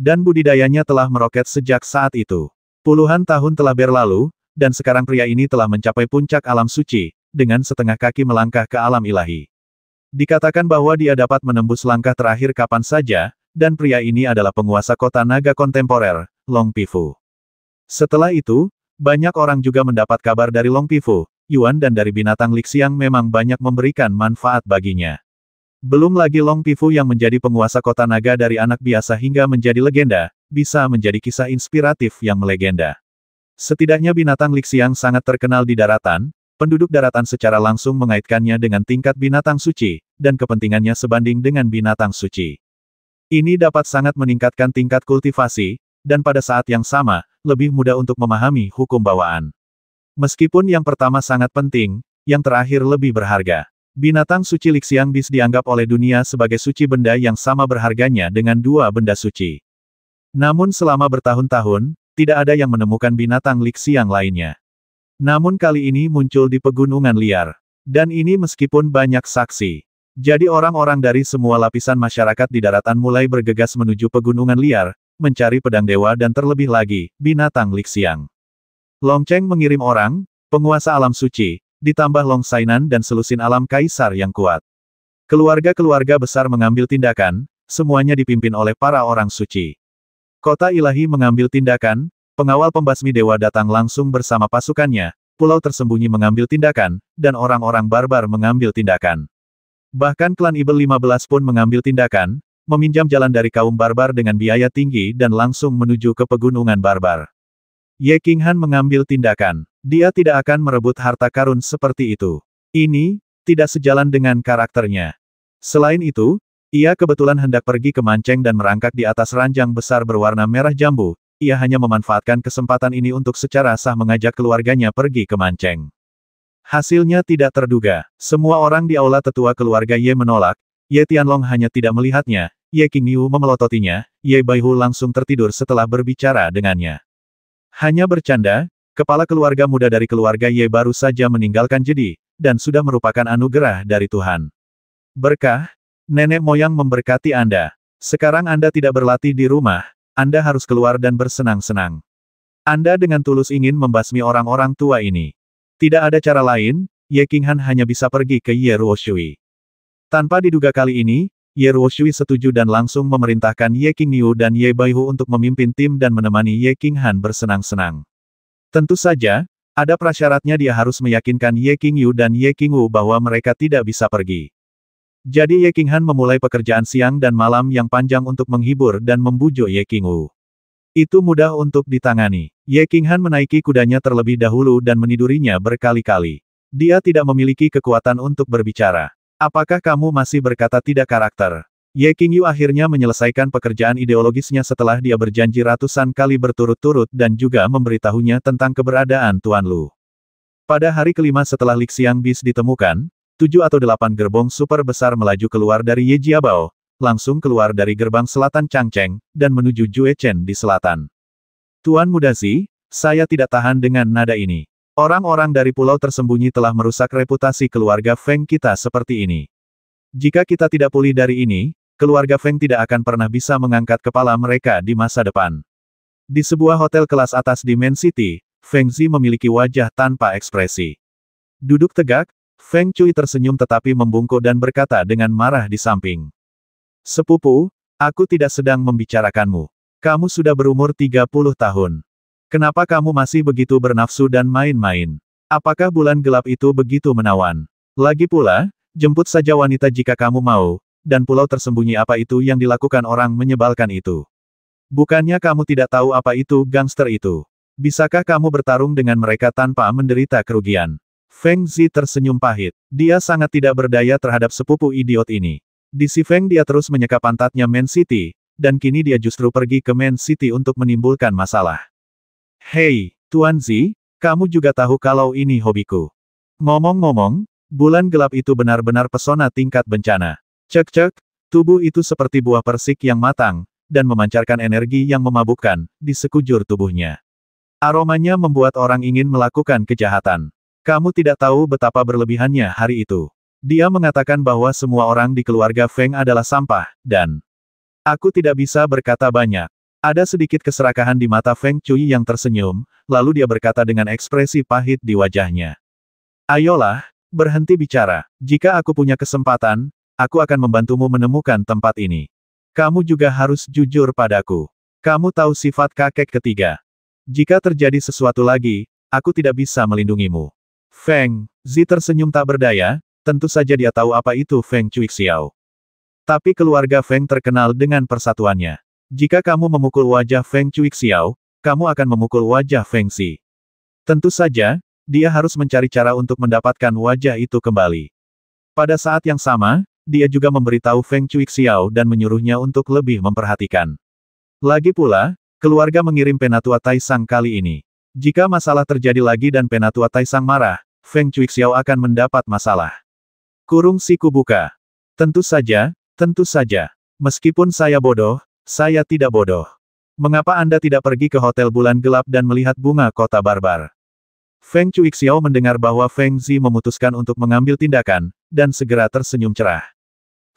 Dan budidayanya telah meroket sejak saat itu. Puluhan tahun telah berlalu, dan sekarang pria ini telah mencapai puncak alam suci, dengan setengah kaki melangkah ke alam ilahi. Dikatakan bahwa dia dapat menembus langkah terakhir kapan saja, dan pria ini adalah penguasa kota naga kontemporer, Long Pifu. Setelah itu, banyak orang juga mendapat kabar dari Long Pifu, Yuan dan dari binatang Lixiang memang banyak memberikan manfaat baginya. Belum lagi Long Pifu yang menjadi penguasa kota naga dari anak biasa hingga menjadi legenda, bisa menjadi kisah inspiratif yang melegenda. Setidaknya binatang lixiang sangat terkenal di daratan, penduduk daratan secara langsung mengaitkannya dengan tingkat binatang suci, dan kepentingannya sebanding dengan binatang suci. Ini dapat sangat meningkatkan tingkat kultivasi, dan pada saat yang sama, lebih mudah untuk memahami hukum bawaan. Meskipun yang pertama sangat penting, yang terakhir lebih berharga. Binatang suci Lixiang Bis dianggap oleh dunia sebagai suci benda yang sama berharganya dengan dua benda suci. Namun selama bertahun-tahun, tidak ada yang menemukan binatang liksiang lainnya. Namun kali ini muncul di pegunungan liar. Dan ini meskipun banyak saksi. Jadi orang-orang dari semua lapisan masyarakat di daratan mulai bergegas menuju pegunungan liar, mencari pedang dewa dan terlebih lagi, binatang liksiang. Longcheng mengirim orang, penguasa alam suci, ditambah Long Sainan dan selusin alam kaisar yang kuat. Keluarga-keluarga besar mengambil tindakan, semuanya dipimpin oleh para orang suci. Kota ilahi mengambil tindakan, pengawal pembasmi dewa datang langsung bersama pasukannya, pulau tersembunyi mengambil tindakan, dan orang-orang barbar mengambil tindakan. Bahkan klan Ibel 15 pun mengambil tindakan, meminjam jalan dari kaum barbar dengan biaya tinggi dan langsung menuju ke pegunungan barbar. Ye Han mengambil tindakan. Dia tidak akan merebut harta karun seperti itu. Ini, tidak sejalan dengan karakternya. Selain itu, ia kebetulan hendak pergi ke manceng dan merangkak di atas ranjang besar berwarna merah jambu, ia hanya memanfaatkan kesempatan ini untuk secara sah mengajak keluarganya pergi ke manceng. Hasilnya tidak terduga. Semua orang di aula tetua keluarga Ye menolak, Ye Tianlong hanya tidak melihatnya, Ye Qingyu memelototinya, Ye Baihu langsung tertidur setelah berbicara dengannya. Hanya bercanda, kepala keluarga muda dari keluarga Ye baru saja meninggalkan jedi, dan sudah merupakan anugerah dari Tuhan. Berkah, Nenek moyang memberkati Anda. Sekarang Anda tidak berlatih di rumah, Anda harus keluar dan bersenang-senang. Anda dengan tulus ingin membasmi orang-orang tua ini. Tidak ada cara lain, Ye Qinghan hanya bisa pergi ke Ye Ruoshui. Tanpa diduga kali ini, Ye Ruoshui setuju dan langsung memerintahkan Ye Qingniu dan Ye Baihu untuk memimpin tim dan menemani Ye Qinghan bersenang-senang. Tentu saja, ada prasyaratnya dia harus meyakinkan Ye Qingyu dan Ye Qingwu bahwa mereka tidak bisa pergi. Jadi Ye Han memulai pekerjaan siang dan malam yang panjang untuk menghibur dan membujuk Ye Wu. Itu mudah untuk ditangani. Ye Han menaiki kudanya terlebih dahulu dan menidurinya berkali-kali. Dia tidak memiliki kekuatan untuk berbicara. Apakah kamu masih berkata tidak karakter? Ye Yu akhirnya menyelesaikan pekerjaan ideologisnya setelah dia berjanji ratusan kali berturut-turut dan juga memberitahunya tentang keberadaan Tuan Lu. Pada hari kelima setelah Lixiang Bis ditemukan, Tujuh atau delapan gerbong super besar melaju keluar dari Yejiabao, langsung keluar dari gerbang selatan Changcheng, dan menuju Ju'e Chen di selatan. Tuan Muda Zi, saya tidak tahan dengan nada ini. Orang-orang dari pulau tersembunyi telah merusak reputasi keluarga Feng kita seperti ini. Jika kita tidak pulih dari ini, keluarga Feng tidak akan pernah bisa mengangkat kepala mereka di masa depan. Di sebuah hotel kelas atas di Man City, Feng Zi memiliki wajah tanpa ekspresi. Duduk tegak, Feng Cui tersenyum tetapi membungkuk dan berkata dengan marah di samping. Sepupu, aku tidak sedang membicarakanmu. Kamu sudah berumur 30 tahun. Kenapa kamu masih begitu bernafsu dan main-main? Apakah bulan gelap itu begitu menawan? Lagi pula, jemput saja wanita jika kamu mau, dan pulau tersembunyi apa itu yang dilakukan orang menyebalkan itu. Bukannya kamu tidak tahu apa itu gangster itu. Bisakah kamu bertarung dengan mereka tanpa menderita kerugian? Feng Zi tersenyum pahit. Dia sangat tidak berdaya terhadap sepupu idiot ini. Di si Feng dia terus menyeka pantatnya Man City, dan kini dia justru pergi ke Man City untuk menimbulkan masalah. Hei, Tuan Zi, kamu juga tahu kalau ini hobiku. Ngomong-ngomong, bulan gelap itu benar-benar pesona tingkat bencana. Cek-cek, tubuh itu seperti buah persik yang matang, dan memancarkan energi yang memabukkan, di sekujur tubuhnya. Aromanya membuat orang ingin melakukan kejahatan. Kamu tidak tahu betapa berlebihannya hari itu. Dia mengatakan bahwa semua orang di keluarga Feng adalah sampah, dan aku tidak bisa berkata banyak. Ada sedikit keserakahan di mata Feng Cui yang tersenyum, lalu dia berkata dengan ekspresi pahit di wajahnya. Ayolah, berhenti bicara. Jika aku punya kesempatan, aku akan membantumu menemukan tempat ini. Kamu juga harus jujur padaku. Kamu tahu sifat kakek ketiga. Jika terjadi sesuatu lagi, aku tidak bisa melindungimu. Feng, Zi tersenyum tak berdaya, tentu saja dia tahu apa itu Feng Xiao. Tapi keluarga Feng terkenal dengan persatuannya. Jika kamu memukul wajah Feng Xiao, kamu akan memukul wajah Feng Xi. Tentu saja, dia harus mencari cara untuk mendapatkan wajah itu kembali. Pada saat yang sama, dia juga memberitahu Feng Xiao dan menyuruhnya untuk lebih memperhatikan. Lagi pula, keluarga mengirim Penatua Taisang kali ini. Jika masalah terjadi lagi dan Penatua Taisang marah, Feng Cuixiao akan mendapat masalah. Kurung siku buka. Tentu saja, tentu saja. Meskipun saya bodoh, saya tidak bodoh. Mengapa Anda tidak pergi ke Hotel Bulan Gelap dan melihat bunga kota barbar? Feng Cuixiao mendengar bahwa Feng Zi memutuskan untuk mengambil tindakan, dan segera tersenyum cerah.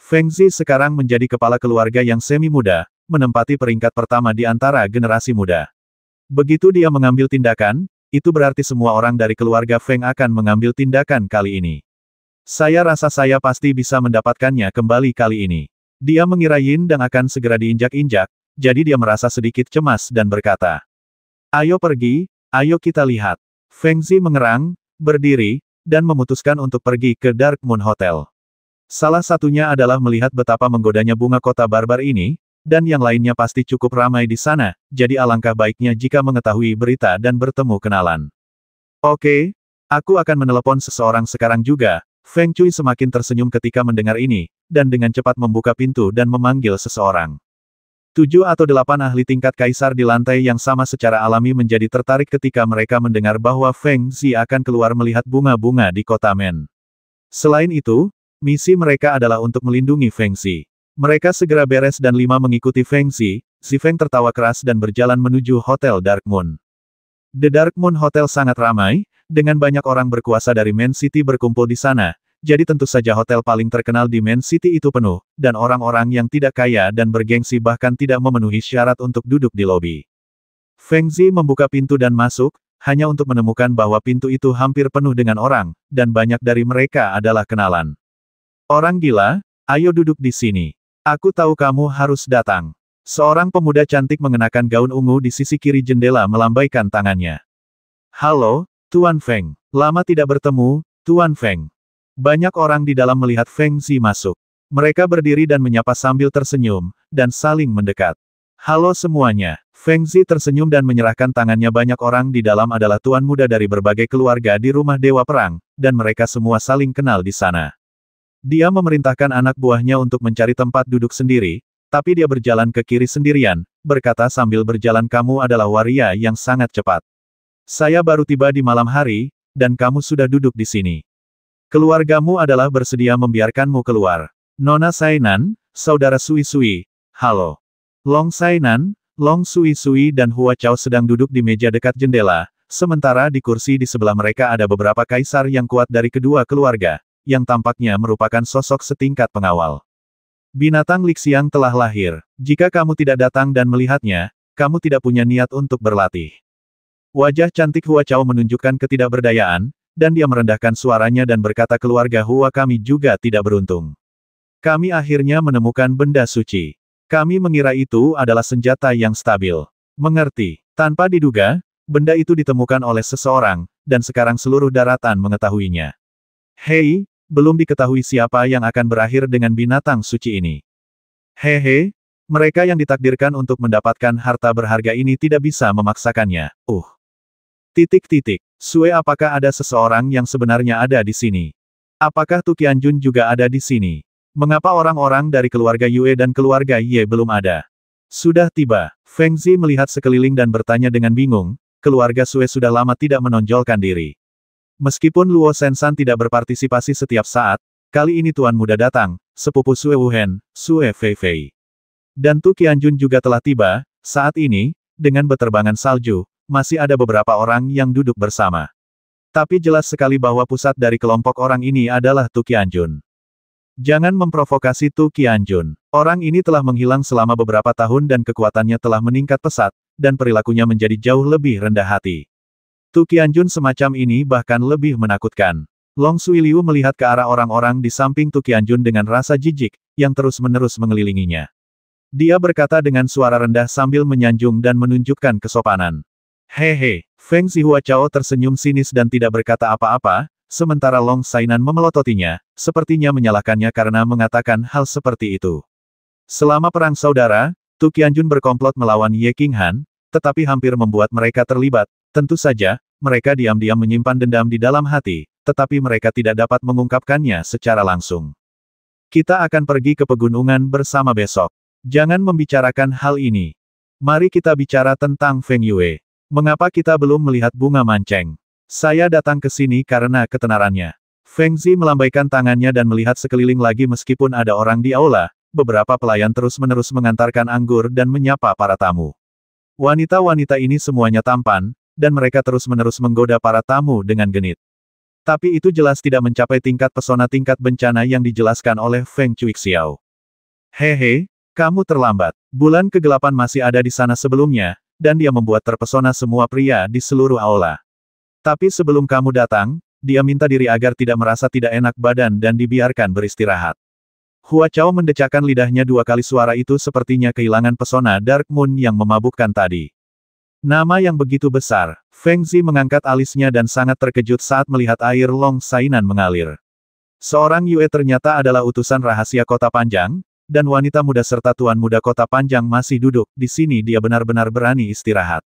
Feng Zi sekarang menjadi kepala keluarga yang semi muda, menempati peringkat pertama di antara generasi muda. Begitu dia mengambil tindakan, itu berarti semua orang dari keluarga Feng akan mengambil tindakan kali ini. Saya rasa saya pasti bisa mendapatkannya kembali kali ini. Dia mengira Yin Dang akan segera diinjak-injak, jadi dia merasa sedikit cemas dan berkata, Ayo pergi, ayo kita lihat. Feng Zi mengerang, berdiri, dan memutuskan untuk pergi ke Dark Moon Hotel. Salah satunya adalah melihat betapa menggodanya bunga kota barbar ini, dan yang lainnya pasti cukup ramai di sana, jadi alangkah baiknya jika mengetahui berita dan bertemu kenalan. Oke, aku akan menelepon seseorang sekarang juga. Feng Cui semakin tersenyum ketika mendengar ini, dan dengan cepat membuka pintu dan memanggil seseorang. Tujuh atau delapan ahli tingkat kaisar di lantai yang sama secara alami menjadi tertarik ketika mereka mendengar bahwa Feng Zi akan keluar melihat bunga-bunga di kota Men. Selain itu, misi mereka adalah untuk melindungi Feng Zi. Mereka segera beres dan lima mengikuti Feng Xi, Si Feng tertawa keras dan berjalan menuju Hotel Dark Moon. The Dark Moon Hotel sangat ramai, dengan banyak orang berkuasa dari Main City berkumpul di sana, jadi tentu saja hotel paling terkenal di Main City itu penuh, dan orang-orang yang tidak kaya dan bergengsi bahkan tidak memenuhi syarat untuk duduk di lobi. Feng Zi membuka pintu dan masuk, hanya untuk menemukan bahwa pintu itu hampir penuh dengan orang, dan banyak dari mereka adalah kenalan. Orang gila, ayo duduk di sini. Aku tahu kamu harus datang. Seorang pemuda cantik mengenakan gaun ungu di sisi kiri jendela melambaikan tangannya. Halo, Tuan Feng. Lama tidak bertemu, Tuan Feng. Banyak orang di dalam melihat Feng Zi masuk. Mereka berdiri dan menyapa sambil tersenyum, dan saling mendekat. Halo semuanya. Feng Zi tersenyum dan menyerahkan tangannya banyak orang di dalam adalah tuan muda dari berbagai keluarga di rumah Dewa Perang, dan mereka semua saling kenal di sana. Dia memerintahkan anak buahnya untuk mencari tempat duduk sendiri, tapi dia berjalan ke kiri sendirian, berkata sambil berjalan kamu adalah waria yang sangat cepat. Saya baru tiba di malam hari, dan kamu sudah duduk di sini. Keluargamu adalah bersedia membiarkanmu keluar. Nona Sainan, saudara Sui Sui, halo. Long Sainan, Long Sui Sui dan Hua Chao sedang duduk di meja dekat jendela, Sementara di kursi di sebelah mereka ada beberapa kaisar yang kuat dari kedua keluarga, yang tampaknya merupakan sosok setingkat pengawal. Binatang Lixiang telah lahir. Jika kamu tidak datang dan melihatnya, kamu tidak punya niat untuk berlatih. Wajah cantik Hua Chao menunjukkan ketidakberdayaan, dan dia merendahkan suaranya dan berkata keluarga Hua kami juga tidak beruntung. Kami akhirnya menemukan benda suci. Kami mengira itu adalah senjata yang stabil. Mengerti. Tanpa diduga, benda itu ditemukan oleh seseorang, dan sekarang seluruh daratan mengetahuinya. Hei, belum diketahui siapa yang akan berakhir dengan binatang suci ini. Hehe, mereka yang ditakdirkan untuk mendapatkan harta berharga ini tidak bisa memaksakannya. Uh. Titik-titik. Sue apakah ada seseorang yang sebenarnya ada di sini? Apakah Tukianjun juga ada di sini? Mengapa orang-orang dari keluarga Yue dan keluarga Ye belum ada? Sudah tiba, Feng Zi melihat sekeliling dan bertanya dengan bingung, keluarga Sue sudah lama tidak menonjolkan diri. Meskipun Luo Sensan tidak berpartisipasi setiap saat, kali ini Tuan Muda datang, sepupu Sue Wuhen, Sue Fei, Dan Tu Qianjun juga telah tiba, saat ini, dengan beterbangan salju, masih ada beberapa orang yang duduk bersama. Tapi jelas sekali bahwa pusat dari kelompok orang ini adalah Tu Qianjun. Jangan memprovokasi Tu Qianjun. Orang ini telah menghilang selama beberapa tahun dan kekuatannya telah meningkat pesat, dan perilakunya menjadi jauh lebih rendah hati. Tu Qianjun semacam ini bahkan lebih menakutkan. Long Sui Liu melihat ke arah orang-orang di samping Tu Qianjun dengan rasa jijik, yang terus-menerus mengelilinginya. Dia berkata dengan suara rendah sambil menyanjung dan menunjukkan kesopanan. Hehe, Feng Zihua Chao tersenyum sinis dan tidak berkata apa-apa, sementara Long Sainan memelototinya, sepertinya menyalahkannya karena mengatakan hal seperti itu. Selama perang saudara, Tu Qianjun berkomplot melawan Ye Han, tetapi hampir membuat mereka terlibat, Tentu saja, mereka diam-diam menyimpan dendam di dalam hati, tetapi mereka tidak dapat mengungkapkannya secara langsung. Kita akan pergi ke pegunungan bersama besok. Jangan membicarakan hal ini. Mari kita bicara tentang Feng Yue. Mengapa kita belum melihat bunga manceng? Saya datang ke sini karena ketenarannya. Feng Zi melambaikan tangannya dan melihat sekeliling lagi meskipun ada orang di aula, beberapa pelayan terus-menerus mengantarkan anggur dan menyapa para tamu. Wanita-wanita ini semuanya tampan, dan mereka terus-menerus menggoda para tamu dengan genit. Tapi itu jelas tidak mencapai tingkat pesona tingkat bencana yang dijelaskan oleh Feng Chuixiao. Hehe, kamu terlambat. Bulan kegelapan masih ada di sana sebelumnya, dan dia membuat terpesona semua pria di seluruh aula. Tapi sebelum kamu datang, dia minta diri agar tidak merasa tidak enak badan dan dibiarkan beristirahat. Hua Chao mendecakkan lidahnya dua kali suara itu sepertinya kehilangan pesona Dark Moon yang memabukkan tadi. Nama yang begitu besar, Feng Zi mengangkat alisnya dan sangat terkejut saat melihat air Long Sainan mengalir. Seorang Yue ternyata adalah utusan rahasia kota panjang, dan wanita muda serta tuan muda kota panjang masih duduk, di sini dia benar-benar berani istirahat.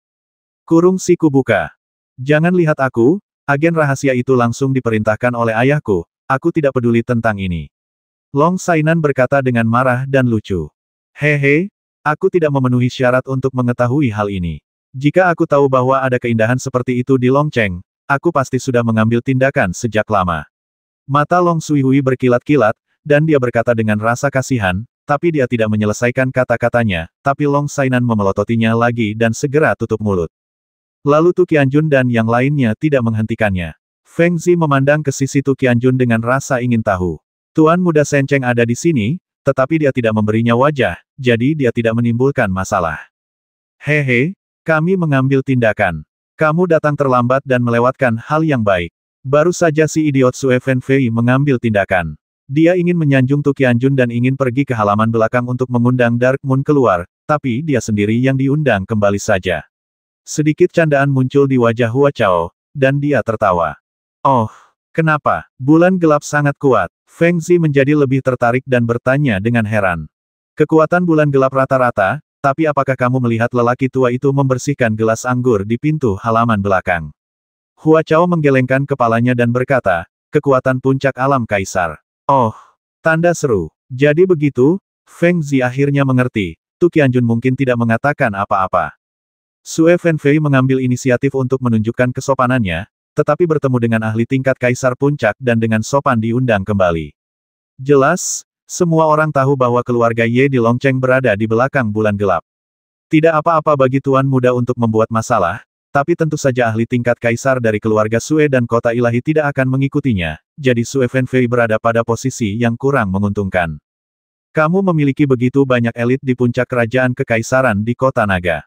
Kurung siku buka. Jangan lihat aku, agen rahasia itu langsung diperintahkan oleh ayahku, aku tidak peduli tentang ini. Long Sainan berkata dengan marah dan lucu. Hehe, aku tidak memenuhi syarat untuk mengetahui hal ini. Jika aku tahu bahwa ada keindahan seperti itu di Longcheng, aku pasti sudah mengambil tindakan sejak lama. Mata Long Suihui berkilat-kilat, dan dia berkata dengan rasa kasihan, tapi dia tidak menyelesaikan kata-katanya, tapi Long Sainan memelototinya lagi dan segera tutup mulut. Lalu Tu Qianjun dan yang lainnya tidak menghentikannya. Feng Zi memandang ke sisi Tu Qianjun dengan rasa ingin tahu. Tuan muda Senceng ada di sini, tetapi dia tidak memberinya wajah, jadi dia tidak menimbulkan masalah. Hehe, kami mengambil tindakan. Kamu datang terlambat dan melewatkan hal yang baik. Baru saja si idiot Su Fei mengambil tindakan. Dia ingin menyanjung Tukianjun dan ingin pergi ke halaman belakang untuk mengundang Dark Moon keluar, tapi dia sendiri yang diundang kembali saja. Sedikit candaan muncul di wajah Hua Chao, dan dia tertawa. Oh, kenapa? Bulan gelap sangat kuat. Feng Zi menjadi lebih tertarik dan bertanya dengan heran. Kekuatan bulan gelap rata-rata, tapi apakah kamu melihat lelaki tua itu membersihkan gelas anggur di pintu halaman belakang? Hua Chao menggelengkan kepalanya dan berkata, kekuatan puncak alam kaisar. Oh, tanda seru. Jadi begitu, Feng Zi akhirnya mengerti, Tu Qianjun mungkin tidak mengatakan apa-apa. Sue Fenfei mengambil inisiatif untuk menunjukkan kesopanannya, tetapi bertemu dengan ahli tingkat kaisar puncak dan dengan sopan diundang kembali. Jelas, semua orang tahu bahwa keluarga Ye di Longcheng berada di belakang bulan gelap. Tidak apa-apa bagi tuan muda untuk membuat masalah, tapi tentu saja ahli tingkat kaisar dari keluarga Sue dan kota ilahi tidak akan mengikutinya, jadi Sue Fenfei berada pada posisi yang kurang menguntungkan. Kamu memiliki begitu banyak elit di puncak kerajaan kekaisaran di kota naga.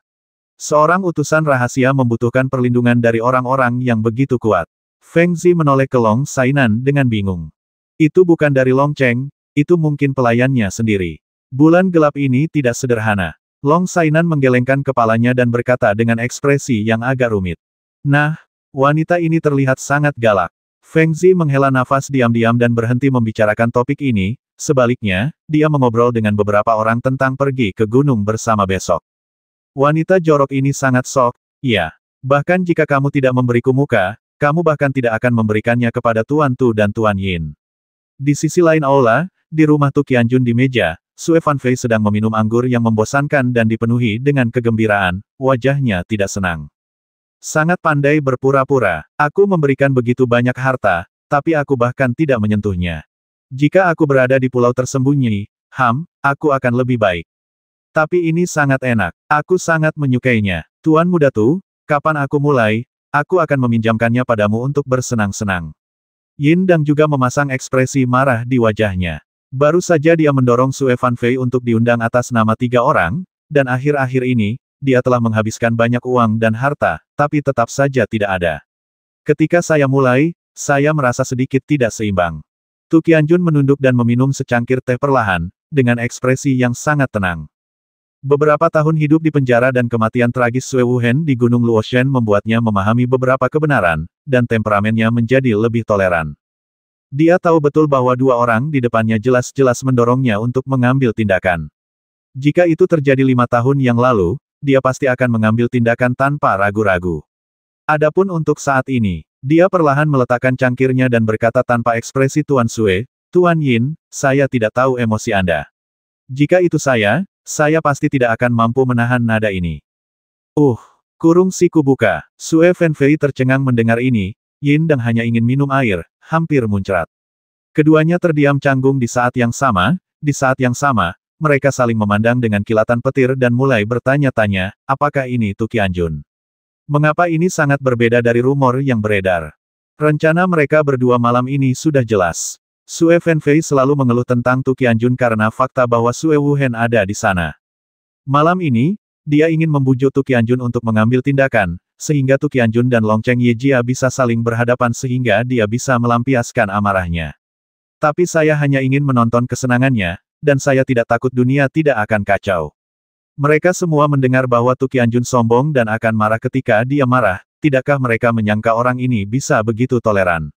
Seorang utusan rahasia membutuhkan perlindungan dari orang-orang yang begitu kuat. Feng Zi menoleh ke Long Sainan dengan bingung. Itu bukan dari Long Cheng, itu mungkin pelayannya sendiri. Bulan gelap ini tidak sederhana. Long Sainan menggelengkan kepalanya dan berkata dengan ekspresi yang agak rumit. Nah, wanita ini terlihat sangat galak. Feng Zi menghela nafas diam-diam dan berhenti membicarakan topik ini, sebaliknya, dia mengobrol dengan beberapa orang tentang pergi ke gunung bersama besok. Wanita jorok ini sangat sok, ya. Bahkan jika kamu tidak memberiku muka, kamu bahkan tidak akan memberikannya kepada Tuan Tu dan Tuan Yin. Di sisi lain Aula, di rumah Tukianjun di meja, Sue Fanfei sedang meminum anggur yang membosankan dan dipenuhi dengan kegembiraan, wajahnya tidak senang. Sangat pandai berpura-pura, aku memberikan begitu banyak harta, tapi aku bahkan tidak menyentuhnya. Jika aku berada di pulau tersembunyi, Ham, aku akan lebih baik. Tapi ini sangat enak, aku sangat menyukainya. Tuan muda tu, kapan aku mulai, aku akan meminjamkannya padamu untuk bersenang-senang. Yin Dang juga memasang ekspresi marah di wajahnya. Baru saja dia mendorong Sue Fan Fei untuk diundang atas nama tiga orang, dan akhir-akhir ini, dia telah menghabiskan banyak uang dan harta, tapi tetap saja tidak ada. Ketika saya mulai, saya merasa sedikit tidak seimbang. Tu Qianjun menunduk dan meminum secangkir teh perlahan, dengan ekspresi yang sangat tenang. Beberapa tahun hidup di penjara dan kematian tragis Sue Wuhen di Gunung Luoshen membuatnya memahami beberapa kebenaran, dan temperamennya menjadi lebih toleran. Dia tahu betul bahwa dua orang di depannya jelas-jelas mendorongnya untuk mengambil tindakan. Jika itu terjadi lima tahun yang lalu, dia pasti akan mengambil tindakan tanpa ragu-ragu. Adapun untuk saat ini, dia perlahan meletakkan cangkirnya dan berkata tanpa ekspresi Tuan Sue, Tuan Yin, saya tidak tahu emosi Anda. Jika itu saya, saya pasti tidak akan mampu menahan nada ini. Uh, kurung siku buka. Sue Fenfei tercengang mendengar ini, Yin Deng hanya ingin minum air, hampir muncrat. Keduanya terdiam canggung di saat yang sama, di saat yang sama, mereka saling memandang dengan kilatan petir dan mulai bertanya-tanya, apakah ini Tukianjun? Mengapa ini sangat berbeda dari rumor yang beredar? Rencana mereka berdua malam ini sudah jelas. Sue Fenfei selalu mengeluh tentang Tukianjun karena fakta bahwa Sue Wuhen ada di sana. Malam ini, dia ingin membujuk Tukianjun untuk mengambil tindakan, sehingga Tukianjun dan Longcheng Yejia bisa saling berhadapan sehingga dia bisa melampiaskan amarahnya. Tapi saya hanya ingin menonton kesenangannya, dan saya tidak takut dunia tidak akan kacau. Mereka semua mendengar bahwa Tukianjun sombong dan akan marah ketika dia marah, tidakkah mereka menyangka orang ini bisa begitu toleran.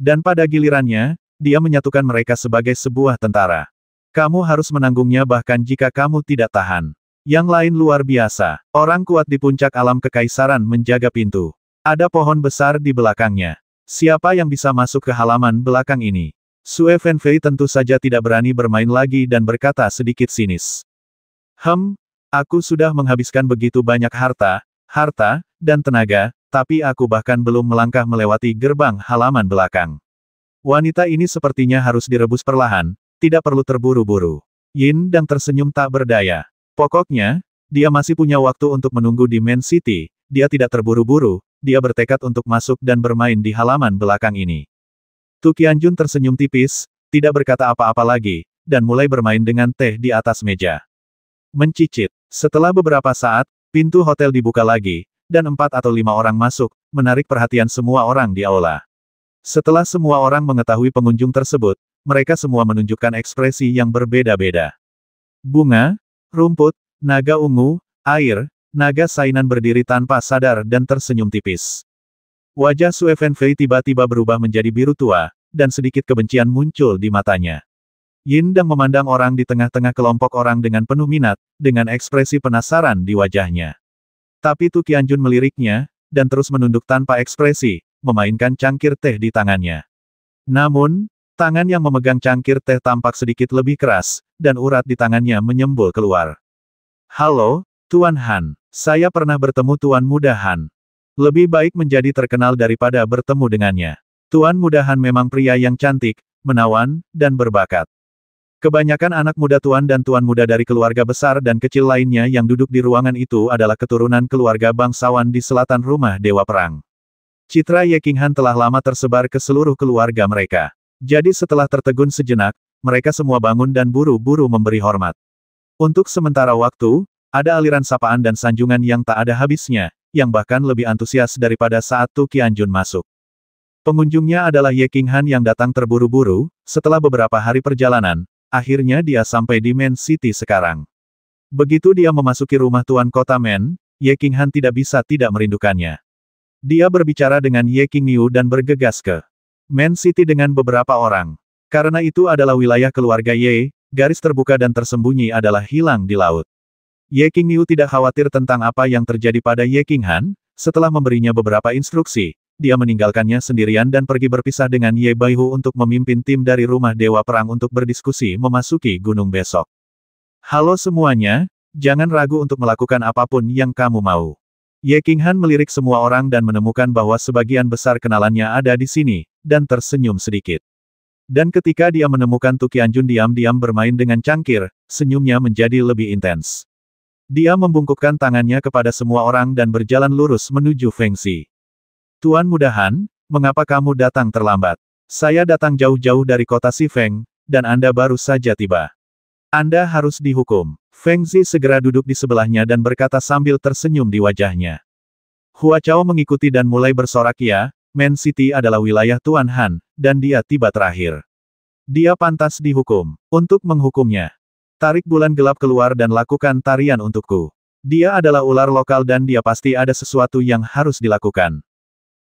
Dan pada gilirannya, dia menyatukan mereka sebagai sebuah tentara. Kamu harus menanggungnya bahkan jika kamu tidak tahan. Yang lain luar biasa, orang kuat di puncak alam kekaisaran menjaga pintu. Ada pohon besar di belakangnya. Siapa yang bisa masuk ke halaman belakang ini? Sue Fenfei tentu saja tidak berani bermain lagi dan berkata sedikit sinis. Hem, aku sudah menghabiskan begitu banyak harta, harta, dan tenaga, tapi aku bahkan belum melangkah melewati gerbang halaman belakang. Wanita ini sepertinya harus direbus perlahan, tidak perlu terburu-buru. Yin dan tersenyum tak berdaya. Pokoknya, dia masih punya waktu untuk menunggu di Main City, dia tidak terburu-buru, dia bertekad untuk masuk dan bermain di halaman belakang ini. Tukianjun Jun tersenyum tipis, tidak berkata apa-apa lagi, dan mulai bermain dengan teh di atas meja. Mencicit. Setelah beberapa saat, pintu hotel dibuka lagi, dan empat atau lima orang masuk, menarik perhatian semua orang di aula. Setelah semua orang mengetahui pengunjung tersebut, mereka semua menunjukkan ekspresi yang berbeda-beda. Bunga, Rumput, naga ungu, air, naga Sainan berdiri tanpa sadar dan tersenyum tipis. Wajah Su Fei tiba-tiba berubah menjadi biru tua, dan sedikit kebencian muncul di matanya. Yin Dang memandang orang di tengah-tengah kelompok orang dengan penuh minat, dengan ekspresi penasaran di wajahnya. Tapi Tu Qianjun meliriknya, dan terus menunduk tanpa ekspresi, memainkan cangkir teh di tangannya. Namun, Tangan yang memegang cangkir teh tampak sedikit lebih keras, dan urat di tangannya menyembul keluar. Halo, Tuan Han. Saya pernah bertemu Tuan Muda Han. Lebih baik menjadi terkenal daripada bertemu dengannya. Tuan Muda Han memang pria yang cantik, menawan, dan berbakat. Kebanyakan anak muda tuan dan tuan muda dari keluarga besar dan kecil lainnya yang duduk di ruangan itu adalah keturunan keluarga bangsawan di selatan rumah Dewa Perang. Citra Ye King Han telah lama tersebar ke seluruh keluarga mereka. Jadi setelah tertegun sejenak, mereka semua bangun dan buru-buru memberi hormat. Untuk sementara waktu, ada aliran sapaan dan sanjungan yang tak ada habisnya, yang bahkan lebih antusias daripada saat Tu Qianjun masuk. Pengunjungnya adalah Ye Han yang datang terburu-buru, setelah beberapa hari perjalanan, akhirnya dia sampai di Men City sekarang. Begitu dia memasuki rumah tuan kota Men, Ye Han tidak bisa tidak merindukannya. Dia berbicara dengan Ye King Niu dan bergegas ke Man City dengan beberapa orang. Karena itu adalah wilayah keluarga Ye, garis terbuka dan tersembunyi adalah hilang di laut. Ye King Niu tidak khawatir tentang apa yang terjadi pada Ye King Han, setelah memberinya beberapa instruksi, dia meninggalkannya sendirian dan pergi berpisah dengan Ye Baihu untuk memimpin tim dari rumah Dewa Perang untuk berdiskusi memasuki gunung besok. Halo semuanya, jangan ragu untuk melakukan apapun yang kamu mau. Ye King Han melirik semua orang dan menemukan bahwa sebagian besar kenalannya ada di sini, dan tersenyum sedikit. Dan ketika dia menemukan Tukianjun diam-diam bermain dengan cangkir, senyumnya menjadi lebih intens. Dia membungkukkan tangannya kepada semua orang dan berjalan lurus menuju Feng Xi. Tuan Mudahan, mengapa kamu datang terlambat? Saya datang jauh-jauh dari kota Sifeng, dan Anda baru saja tiba. Anda harus dihukum. Feng Xi segera duduk di sebelahnya dan berkata sambil tersenyum di wajahnya. Hua Chao mengikuti dan mulai bersorak ya, Man City adalah wilayah Tuan Han, dan dia tiba terakhir. Dia pantas dihukum. Untuk menghukumnya. Tarik bulan gelap keluar dan lakukan tarian untukku. Dia adalah ular lokal dan dia pasti ada sesuatu yang harus dilakukan.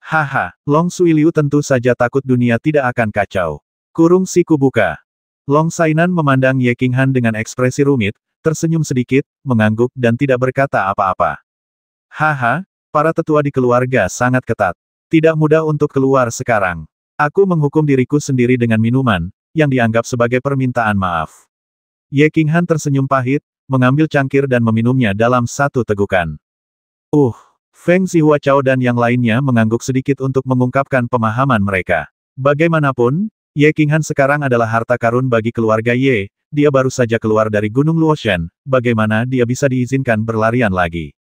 Haha, Long Sui Liu tentu saja takut dunia tidak akan kacau. Kurung siku buka. Long Sainan memandang Ye King Han dengan ekspresi rumit, tersenyum sedikit, mengangguk dan tidak berkata apa-apa. Haha, para tetua di keluarga sangat ketat. Tidak mudah untuk keluar sekarang. Aku menghukum diriku sendiri dengan minuman, yang dianggap sebagai permintaan maaf. Ye King Han tersenyum pahit, mengambil cangkir dan meminumnya dalam satu tegukan. Uh, Feng Zihua Chao dan yang lainnya mengangguk sedikit untuk mengungkapkan pemahaman mereka. Bagaimanapun, Ye King Han sekarang adalah harta karun bagi keluarga Ye, dia baru saja keluar dari Gunung Luoshan, bagaimana dia bisa diizinkan berlarian lagi.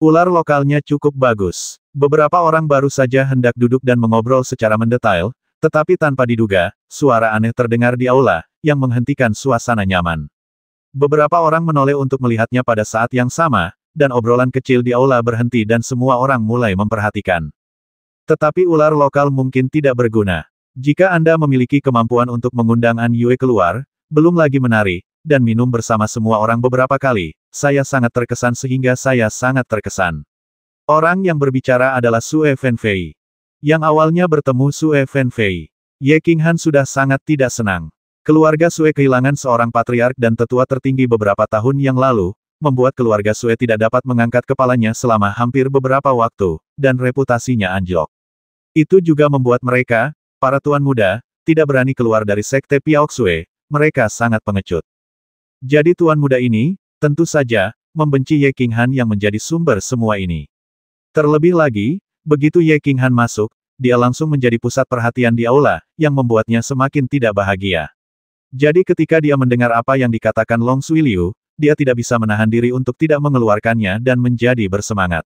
Ular lokalnya cukup bagus. Beberapa orang baru saja hendak duduk dan mengobrol secara mendetail, tetapi tanpa diduga, suara aneh terdengar di aula, yang menghentikan suasana nyaman. Beberapa orang menoleh untuk melihatnya pada saat yang sama, dan obrolan kecil di aula berhenti dan semua orang mulai memperhatikan. Tetapi ular lokal mungkin tidak berguna. Jika Anda memiliki kemampuan untuk mengundang An Yue keluar, belum lagi menari, dan minum bersama semua orang beberapa kali, saya sangat terkesan sehingga saya sangat terkesan. Orang yang berbicara adalah Sue Fenfei. Yang awalnya bertemu Sue Fenfei. Ye Qinghan sudah sangat tidak senang. Keluarga Sue kehilangan seorang patriark dan tetua tertinggi beberapa tahun yang lalu, membuat keluarga Sue tidak dapat mengangkat kepalanya selama hampir beberapa waktu, dan reputasinya anjlok. Itu juga membuat mereka, para tuan muda, tidak berani keluar dari sekte Piaok Sue, mereka sangat pengecut. Jadi tuan muda ini, Tentu saja, membenci Ye King Han yang menjadi sumber semua ini. Terlebih lagi, begitu Ye King Han masuk, dia langsung menjadi pusat perhatian di aula, yang membuatnya semakin tidak bahagia. Jadi ketika dia mendengar apa yang dikatakan Long Sui Liu, dia tidak bisa menahan diri untuk tidak mengeluarkannya dan menjadi bersemangat.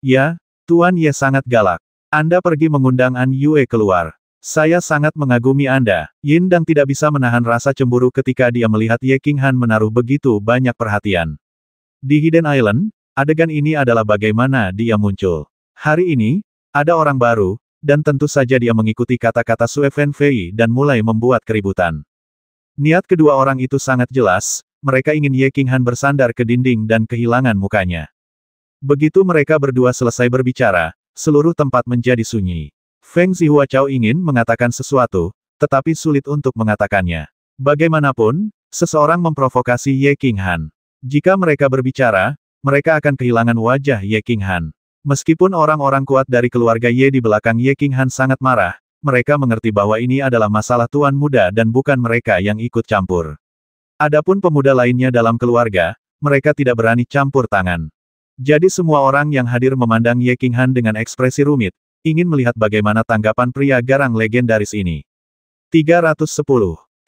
Ya, Tuan Ye sangat galak. Anda pergi mengundang An Yue keluar. Saya sangat mengagumi Anda. Yin Dang tidak bisa menahan rasa cemburu ketika dia melihat Ye King Han menaruh begitu banyak perhatian. Di Hidden Island, adegan ini adalah bagaimana dia muncul. Hari ini, ada orang baru, dan tentu saja dia mengikuti kata-kata Su Fen Fei dan mulai membuat keributan. Niat kedua orang itu sangat jelas, mereka ingin Ye King Han bersandar ke dinding dan kehilangan mukanya. Begitu mereka berdua selesai berbicara, seluruh tempat menjadi sunyi. Feng Zihuacao ingin mengatakan sesuatu, tetapi sulit untuk mengatakannya. Bagaimanapun, seseorang memprovokasi Ye Qinghan. Jika mereka berbicara, mereka akan kehilangan wajah Ye Qinghan. Meskipun orang-orang kuat dari keluarga Ye di belakang Ye Qinghan sangat marah, mereka mengerti bahwa ini adalah masalah tuan muda dan bukan mereka yang ikut campur. Adapun pemuda lainnya dalam keluarga, mereka tidak berani campur tangan. Jadi semua orang yang hadir memandang Ye Qinghan dengan ekspresi rumit, ingin melihat bagaimana tanggapan pria garang legendaris ini. 310.